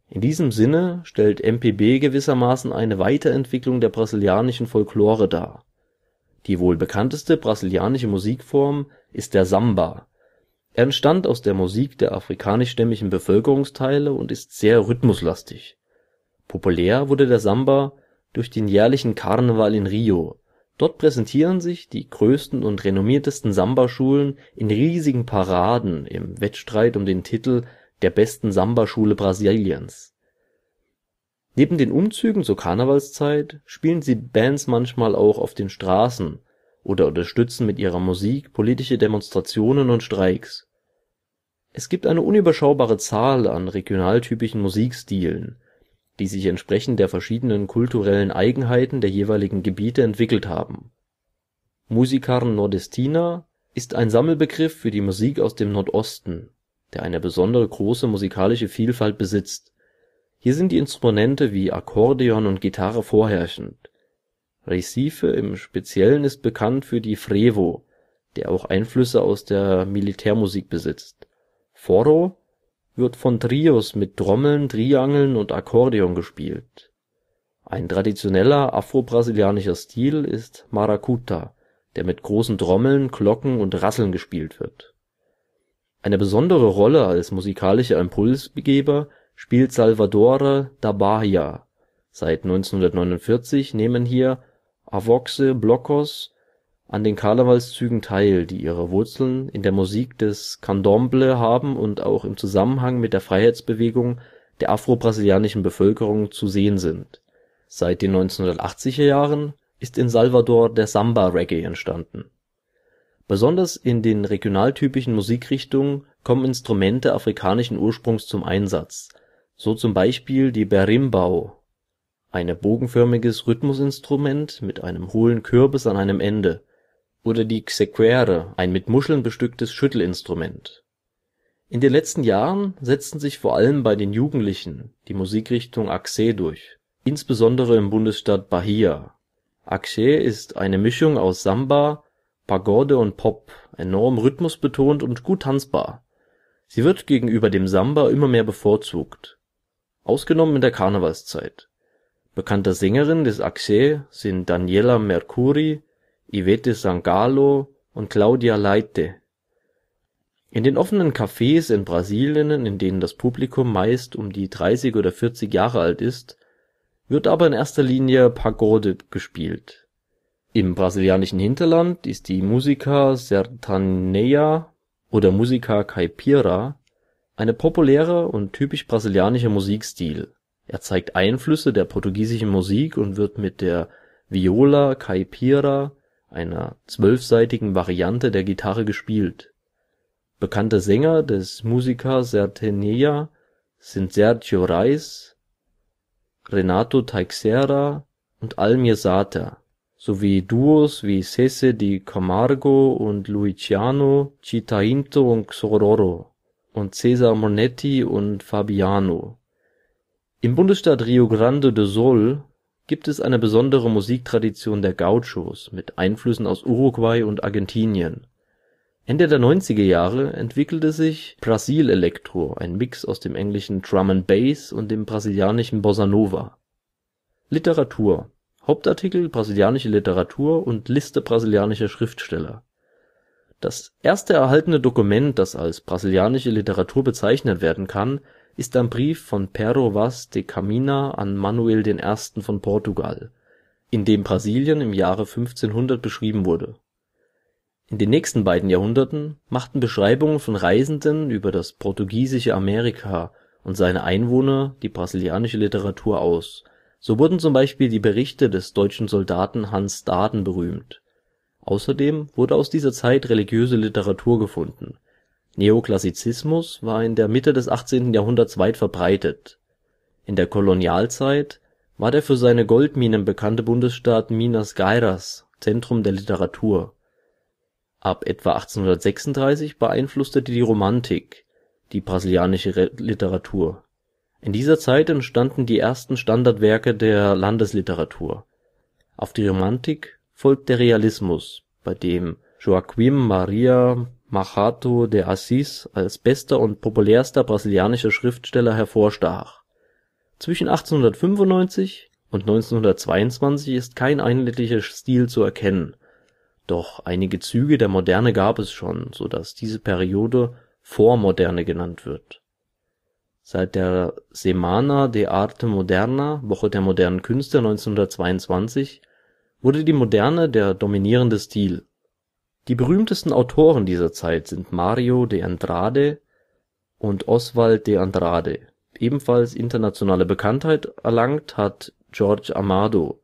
In diesem Sinne stellt MPB gewissermaßen eine Weiterentwicklung der brasilianischen Folklore dar die wohl bekannteste brasilianische Musikform ist der Samba. Er entstand aus der Musik der afrikanischstämmigen Bevölkerungsteile und ist sehr rhythmuslastig. Populär wurde der Samba durch den jährlichen Karneval in Rio. Dort präsentieren sich die größten und renommiertesten Samba-Schulen in riesigen Paraden im Wettstreit um den Titel der besten Samba-Schule Brasiliens Neben den Umzügen zur Karnevalszeit spielen sie Bands manchmal auch auf den Straßen oder unterstützen mit ihrer Musik politische Demonstrationen und Streiks. Es gibt eine unüberschaubare Zahl an regionaltypischen Musikstilen, die sich entsprechend der verschiedenen kulturellen Eigenheiten der jeweiligen Gebiete entwickelt haben. Musicar nordestina ist ein Sammelbegriff für die Musik aus dem Nordosten, der eine besondere große musikalische Vielfalt besitzt hier sind die Instrumente wie Akkordeon und Gitarre vorherrschend. Recife im Speziellen ist bekannt für die Frevo, der auch Einflüsse aus der Militärmusik besitzt. Foro wird von Trios mit Trommeln, Triangeln und Akkordeon gespielt. Ein traditioneller afro-brasilianischer Stil ist Maracuta, der mit großen Trommeln, Glocken und Rasseln gespielt wird. Eine besondere Rolle als musikalischer Impulsgeber spielt Salvatore Bahia. seit 1949 nehmen hier Avoxe Blocos an den Karnevalszügen teil, die ihre Wurzeln in der Musik des Candomblé haben und auch im Zusammenhang mit der Freiheitsbewegung der afro-brasilianischen Bevölkerung zu sehen sind. Seit den 1980er Jahren ist in Salvador der Samba-Reggae entstanden. Besonders in den regionaltypischen Musikrichtungen kommen Instrumente afrikanischen Ursprungs zum Einsatz so zum Beispiel die Berimbau, eine bogenförmiges Rhythmusinstrument mit einem hohlen Kürbis an einem Ende, oder die Xequere, ein mit Muscheln bestücktes Schüttelinstrument. In den letzten Jahren setzten sich vor allem bei den Jugendlichen die Musikrichtung Axé durch, insbesondere im Bundesstaat Bahia. Axé ist eine Mischung aus Samba, Pagode und Pop, enorm rhythmusbetont und gut tanzbar. Sie wird gegenüber dem Samba immer mehr bevorzugt ausgenommen in der Karnevalszeit. Bekannte Sängerinnen des Axé sind Daniela Mercuri, Ivete Sangalo und Claudia Leite. In den offenen Cafés in Brasilien, in denen das Publikum meist um die 30 oder 40 Jahre alt ist, wird aber in erster Linie Pagode gespielt. Im brasilianischen Hinterland ist die Musica Sertaneja oder Musica Caipira eine populäre und typisch brasilianischer Musikstil. Er zeigt Einflüsse der portugiesischen Musik und wird mit der Viola caipira, einer zwölfseitigen Variante der Gitarre, gespielt. Bekannte Sänger des Música Sertaneja sind Sergio Reis, Renato Teixeira und Almir Sater sowie Duos wie Cese de Camargo und Luciano Chitainto und Xororo und Cesar Monetti und Fabiano. Im Bundesstaat Rio Grande do Sul gibt es eine besondere Musiktradition der Gauchos mit Einflüssen aus Uruguay und Argentinien. Ende der 90er Jahre entwickelte sich Brasil Electro, ein Mix aus dem englischen Drum and Bass und dem brasilianischen Bossa Nova. Literatur Hauptartikel Brasilianische Literatur und Liste brasilianischer Schriftsteller das erste erhaltene Dokument, das als brasilianische Literatur bezeichnet werden kann, ist ein Brief von Pero Vaz de Caminha an Manuel I. von Portugal, in dem Brasilien im Jahre 1500 beschrieben wurde. In den nächsten beiden Jahrhunderten machten Beschreibungen von Reisenden über das portugiesische Amerika und seine Einwohner die brasilianische Literatur aus, so wurden zum Beispiel die Berichte des deutschen Soldaten Hans Staden berühmt Außerdem wurde aus dieser Zeit religiöse Literatur gefunden. Neoklassizismus war in der Mitte des 18. Jahrhunderts weit verbreitet. In der Kolonialzeit war der für seine Goldminen bekannte Bundesstaat Minas Gerais Zentrum der Literatur. Ab etwa 1836 beeinflusste die Romantik die brasilianische Literatur. In dieser Zeit entstanden die ersten Standardwerke der Landesliteratur. Auf die Romantik folgt der Realismus, bei dem Joaquim Maria Machado de Assis als bester und populärster brasilianischer Schriftsteller hervorstach. Zwischen 1895 und 1922 ist kein einheitlicher Stil zu erkennen, doch einige Züge der Moderne gab es schon, so dass diese Periode Vormoderne genannt wird. Seit der Semana de Arte Moderna (Woche der modernen Künste) 1922 wurde die Moderne der dominierende Stil. Die berühmtesten Autoren dieser Zeit sind Mario de Andrade und Oswald de Andrade. Ebenfalls internationale Bekanntheit erlangt hat Jorge Amado.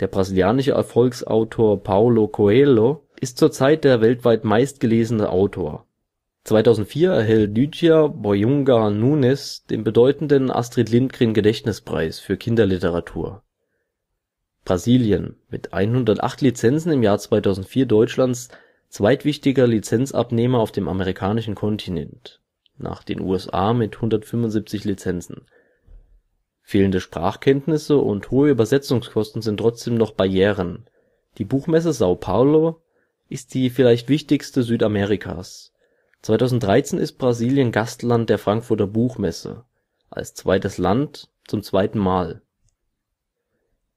Der brasilianische Erfolgsautor Paulo Coelho ist zurzeit der weltweit meistgelesene Autor. 2004 erhält Ligia Boyunga Nunes den bedeutenden Astrid Lindgren-Gedächtnispreis für Kinderliteratur Brasilien mit 108 Lizenzen im Jahr 2004 Deutschlands zweitwichtiger Lizenzabnehmer auf dem amerikanischen Kontinent (nach den USA mit 175 Lizenzen). Fehlende Sprachkenntnisse und hohe Übersetzungskosten sind trotzdem noch Barrieren. Die Buchmesse São Paulo ist die vielleicht wichtigste Südamerikas. 2013 ist Brasilien Gastland der Frankfurter Buchmesse, als zweites Land zum zweiten Mal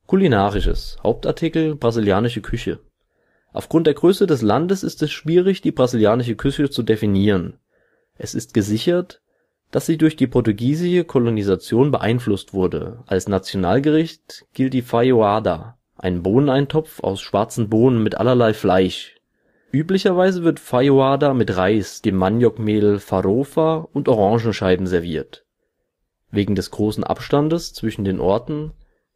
Kulinarisches (Hauptartikel: Brasilianische Küche) Aufgrund der Größe des Landes ist es schwierig, die brasilianische Küche zu definieren. Es ist gesichert, dass sie durch die portugiesische Kolonisation beeinflusst wurde. Als Nationalgericht gilt die Feijoada, ein Bohneneintopf aus schwarzen Bohnen mit allerlei Fleisch. Üblicherweise wird Feijoada mit Reis, dem Maniokmehl Farofa und Orangenscheiben serviert. Wegen des großen Abstandes zwischen den Orten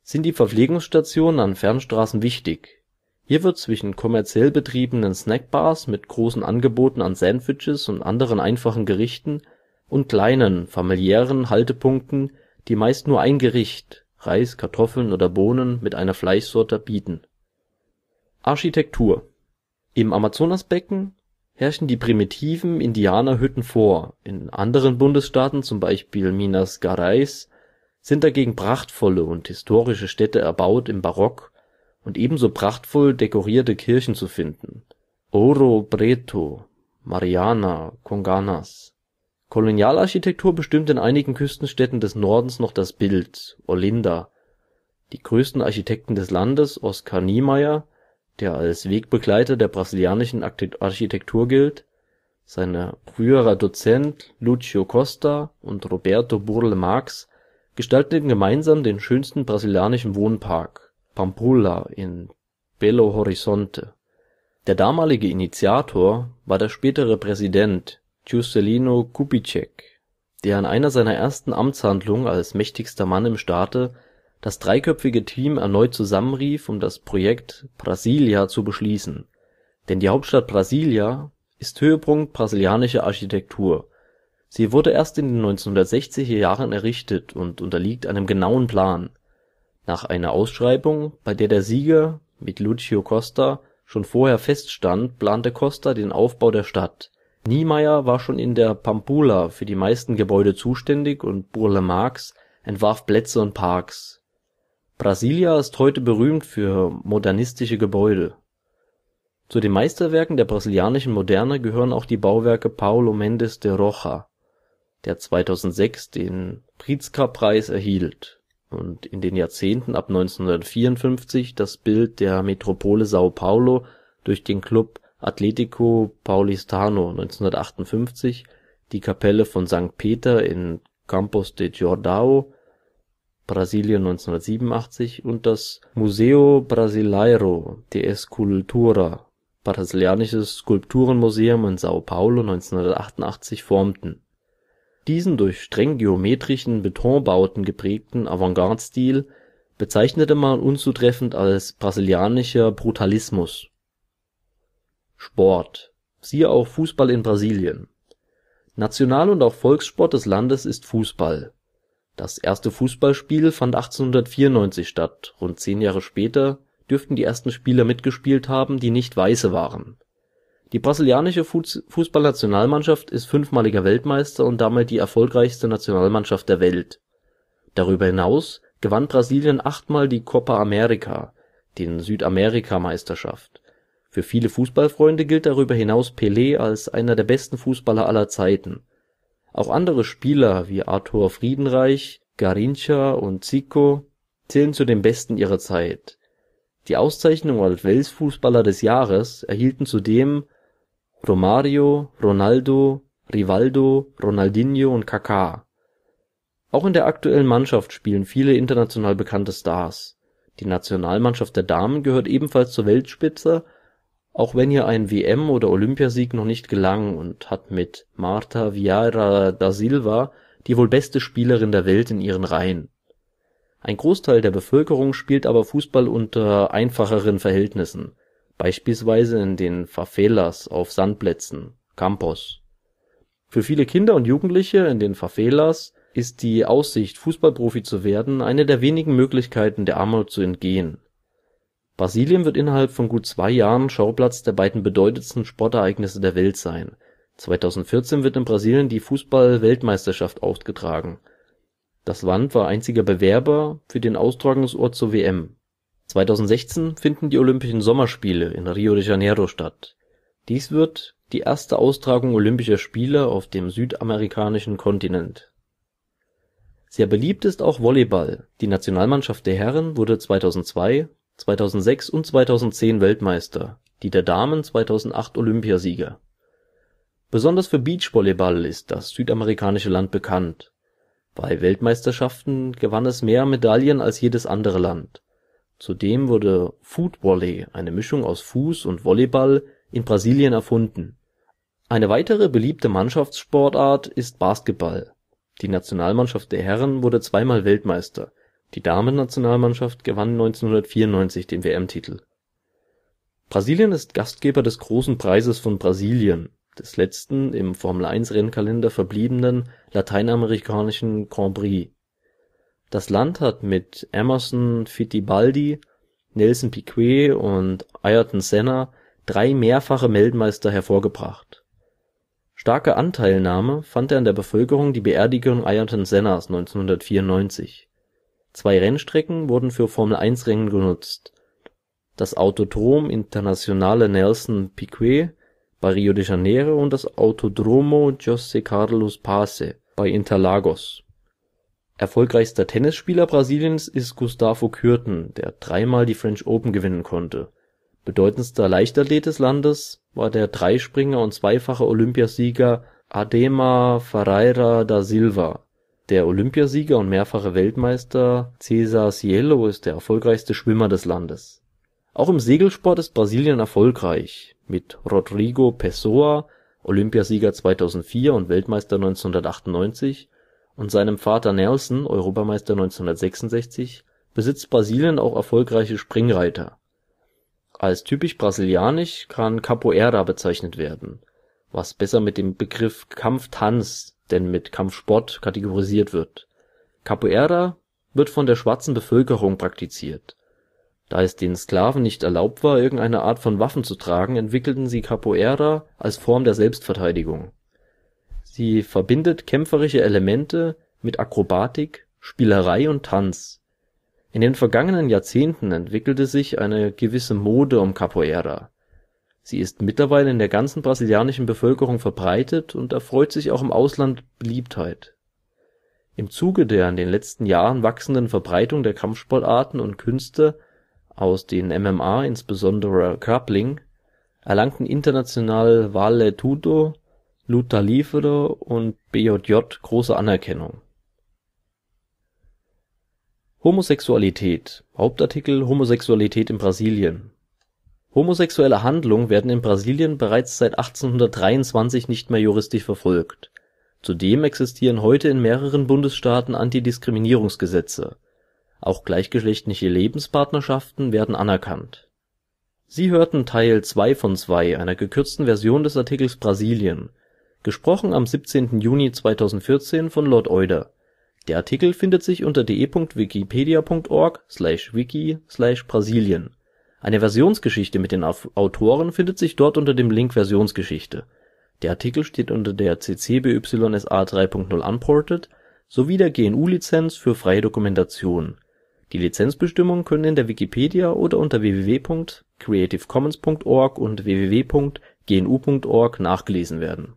sind die Verpflegungsstationen an Fernstraßen wichtig. Hier wird zwischen kommerziell betriebenen Snackbars mit großen Angeboten an Sandwiches und anderen einfachen Gerichten und kleinen, familiären Haltepunkten, die meist nur ein Gericht (Reis, Kartoffeln oder Bohnen mit einer Fleischsorte) bieten. Architektur Im Amazonasbecken herrschen die primitiven Indianerhütten vor, in anderen Bundesstaaten zum Beispiel Minas Gerais sind dagegen prachtvolle und historische Städte erbaut im Barock und ebenso prachtvoll dekorierte Kirchen zu finden Oro Preto, Mariana, Conganas). Kolonialarchitektur bestimmt in einigen Küstenstädten des Nordens noch das Bild (Olinda). Die größten Architekten des Landes, Oskar Niemeyer, der als Wegbegleiter der brasilianischen Architektur gilt, seine früherer Dozent Lucio Costa und Roberto Burle Marx gestalteten gemeinsam den schönsten brasilianischen Wohnpark Pampula in Belo Horizonte. Der damalige Initiator war der spätere Präsident Juscelino Kubitschek, der in einer seiner ersten Amtshandlungen als mächtigster Mann im Staate das dreiköpfige Team erneut zusammenrief, um das Projekt Brasilia zu beschließen, denn die Hauptstadt Brasilia ist Höhepunkt brasilianischer Architektur Sie wurde erst in den 1960er Jahren errichtet und unterliegt einem genauen Plan. Nach einer Ausschreibung, bei der der Sieger mit Lucio Costa schon vorher feststand, plante Costa den Aufbau der Stadt. Niemeyer war schon in der Pamphula für die meisten Gebäude zuständig und Burle-Marx entwarf Plätze und Parks. Brasilia ist heute berühmt für modernistische Gebäude. Zu den Meisterwerken der brasilianischen Moderne gehören auch die Bauwerke Paulo Mendes de Rocha der 2006 den Pritzker-Preis erhielt und in den Jahrzehnten ab 1954 das Bild der Metropole São Paulo durch den Club Atletico Paulistano, 1958 die Kapelle von St. Peter in Campos de Jordão (Brasilien 1987) und das Museo Brasileiro de Escultura (Brasilianisches Skulpturenmuseum in São Paulo, 1988) formten diesen durch streng geometrischen Betonbauten geprägten Avantgarde-Stil bezeichnete man unzutreffend als Brasilianischer Brutalismus. Sport (siehe auch Fußball in Brasilien) National und auch Volkssport des Landes ist Fußball. Das erste Fußballspiel fand 1894 statt, rund zehn Jahre später dürften die ersten Spieler mitgespielt haben, die nicht Weiße waren die brasilianische Fußballnationalmannschaft ist fünfmaliger Weltmeister und damit die erfolgreichste Nationalmannschaft der Welt. Darüber hinaus gewann Brasilien achtmal die Copa America, den Südamerikameisterschaft. Für viele Fußballfreunde gilt darüber hinaus Pelé als einer der besten Fußballer aller Zeiten. Auch andere Spieler wie Arthur Friedenreich, Garincha und Zico zählen zu den Besten ihrer Zeit. Die Auszeichnung als Weltfußballer des Jahres erhielten zudem Romario, Ronaldo, Rivaldo, Ronaldinho und Kaká. Auch in der aktuellen Mannschaft spielen viele international bekannte Stars. Die Nationalmannschaft der Damen gehört ebenfalls zur Weltspitze, auch wenn ihr ein WM oder Olympiasieg noch nicht gelang, und hat mit Marta Vieira da Silva die wohl beste Spielerin der Welt in ihren Reihen. Ein Großteil der Bevölkerung spielt aber Fußball unter einfacheren Verhältnissen beispielsweise in den Favelas auf Sandplätzen (Campos). Für viele Kinder und Jugendliche in den Favelas ist die Aussicht, Fußballprofi zu werden, eine der wenigen Möglichkeiten, der Armut zu entgehen. Brasilien wird innerhalb von gut zwei Jahren Schauplatz der beiden bedeutendsten Sportereignisse der Welt sein. 2014 wird in Brasilien die Fußball-Weltmeisterschaft ausgetragen. Das Land war einziger Bewerber für den Austragungsort zur WM 2016 finden die Olympischen Sommerspiele in Rio de Janeiro statt. Dies wird die erste Austragung Olympischer Spiele auf dem südamerikanischen Kontinent. Sehr beliebt ist auch Volleyball, die Nationalmannschaft der Herren wurde 2002, 2006 und 2010 Weltmeister, die der Damen 2008 Olympiasieger. Besonders für Beachvolleyball ist das südamerikanische Land bekannt. Bei Weltmeisterschaften gewann es mehr Medaillen als jedes andere Land Zudem wurde Food volley eine Mischung aus Fuß und Volleyball, in Brasilien erfunden. Eine weitere beliebte Mannschaftssportart ist Basketball. Die Nationalmannschaft der Herren wurde zweimal Weltmeister, die Damen-Nationalmannschaft gewann 1994 den WM-Titel. Brasilien ist Gastgeber des Großen Preises von Brasilien, des letzten im Formel-1-Rennkalender verbliebenen lateinamerikanischen Grand Prix das Land hat mit Emerson Fittibaldi, Nelson Piquet und Ayrton Senna drei mehrfache Meldmeister hervorgebracht. Starke Anteilnahme fand er an der Bevölkerung die Beerdigung Ayrton Sennas 1994. Zwei Rennstrecken wurden für Formel-1-Rennen genutzt: das Autodrom Internationale Nelson Piquet bei Rio de Janeiro und das Autodromo José Carlos Pace bei Interlagos Erfolgreichster Tennisspieler Brasiliens ist Gustavo Kürten, der dreimal die French Open gewinnen konnte. Bedeutendster Leichtathlet des Landes war der Dreispringer und zweifache Olympiasieger Adema Ferreira da Silva. Der Olympiasieger und mehrfache Weltmeister Cesar Cielo ist der erfolgreichste Schwimmer des Landes. Auch im Segelsport ist Brasilien erfolgreich, mit Rodrigo Pessoa, Olympiasieger 2004 und Weltmeister 1998 und seinem Vater Nelson (Europameister 1966) besitzt Brasilien auch erfolgreiche Springreiter. Als typisch brasilianisch kann Capoeira bezeichnet werden, was besser mit dem Begriff Kampftanz denn mit Kampfsport kategorisiert wird. Capoeira wird von der schwarzen Bevölkerung praktiziert. Da es den Sklaven nicht erlaubt war, irgendeine Art von Waffen zu tragen, entwickelten sie Capoeira als Form der Selbstverteidigung Sie verbindet kämpferische Elemente mit Akrobatik, Spielerei und Tanz. In den vergangenen Jahrzehnten entwickelte sich eine gewisse Mode um Capoeira. Sie ist mittlerweile in der ganzen brasilianischen Bevölkerung verbreitet und erfreut sich auch im Ausland Beliebtheit. Im Zuge der in den letzten Jahren wachsenden Verbreitung der Kampfsportarten und Künste aus den MMA, insbesondere Grappling, erlangten international Vale tudo Lutalivre und BJJ große Anerkennung. Homosexualität (Hauptartikel: Homosexualität in Brasilien) Homosexuelle Handlungen werden in Brasilien bereits seit 1823 nicht mehr juristisch verfolgt. Zudem existieren heute in mehreren Bundesstaaten Antidiskriminierungsgesetze. Auch gleichgeschlechtliche Lebenspartnerschaften werden anerkannt. Sie hörten Teil 2 von 2 einer gekürzten Version des Artikels Brasilien gesprochen am 17. Juni 2014 von Lord Euder. Der Artikel findet sich unter de.wikipedia.org/wiki/Brasilien. slash slash Eine Versionsgeschichte mit den Autoren findet sich dort unter dem Link Versionsgeschichte. Der Artikel steht unter der CC-BY-SA 3.0 Unported sowie der GNU-Lizenz für freie Dokumentation. Die Lizenzbestimmungen können in der Wikipedia oder unter www.creativecommons.org und www.gnu.org nachgelesen werden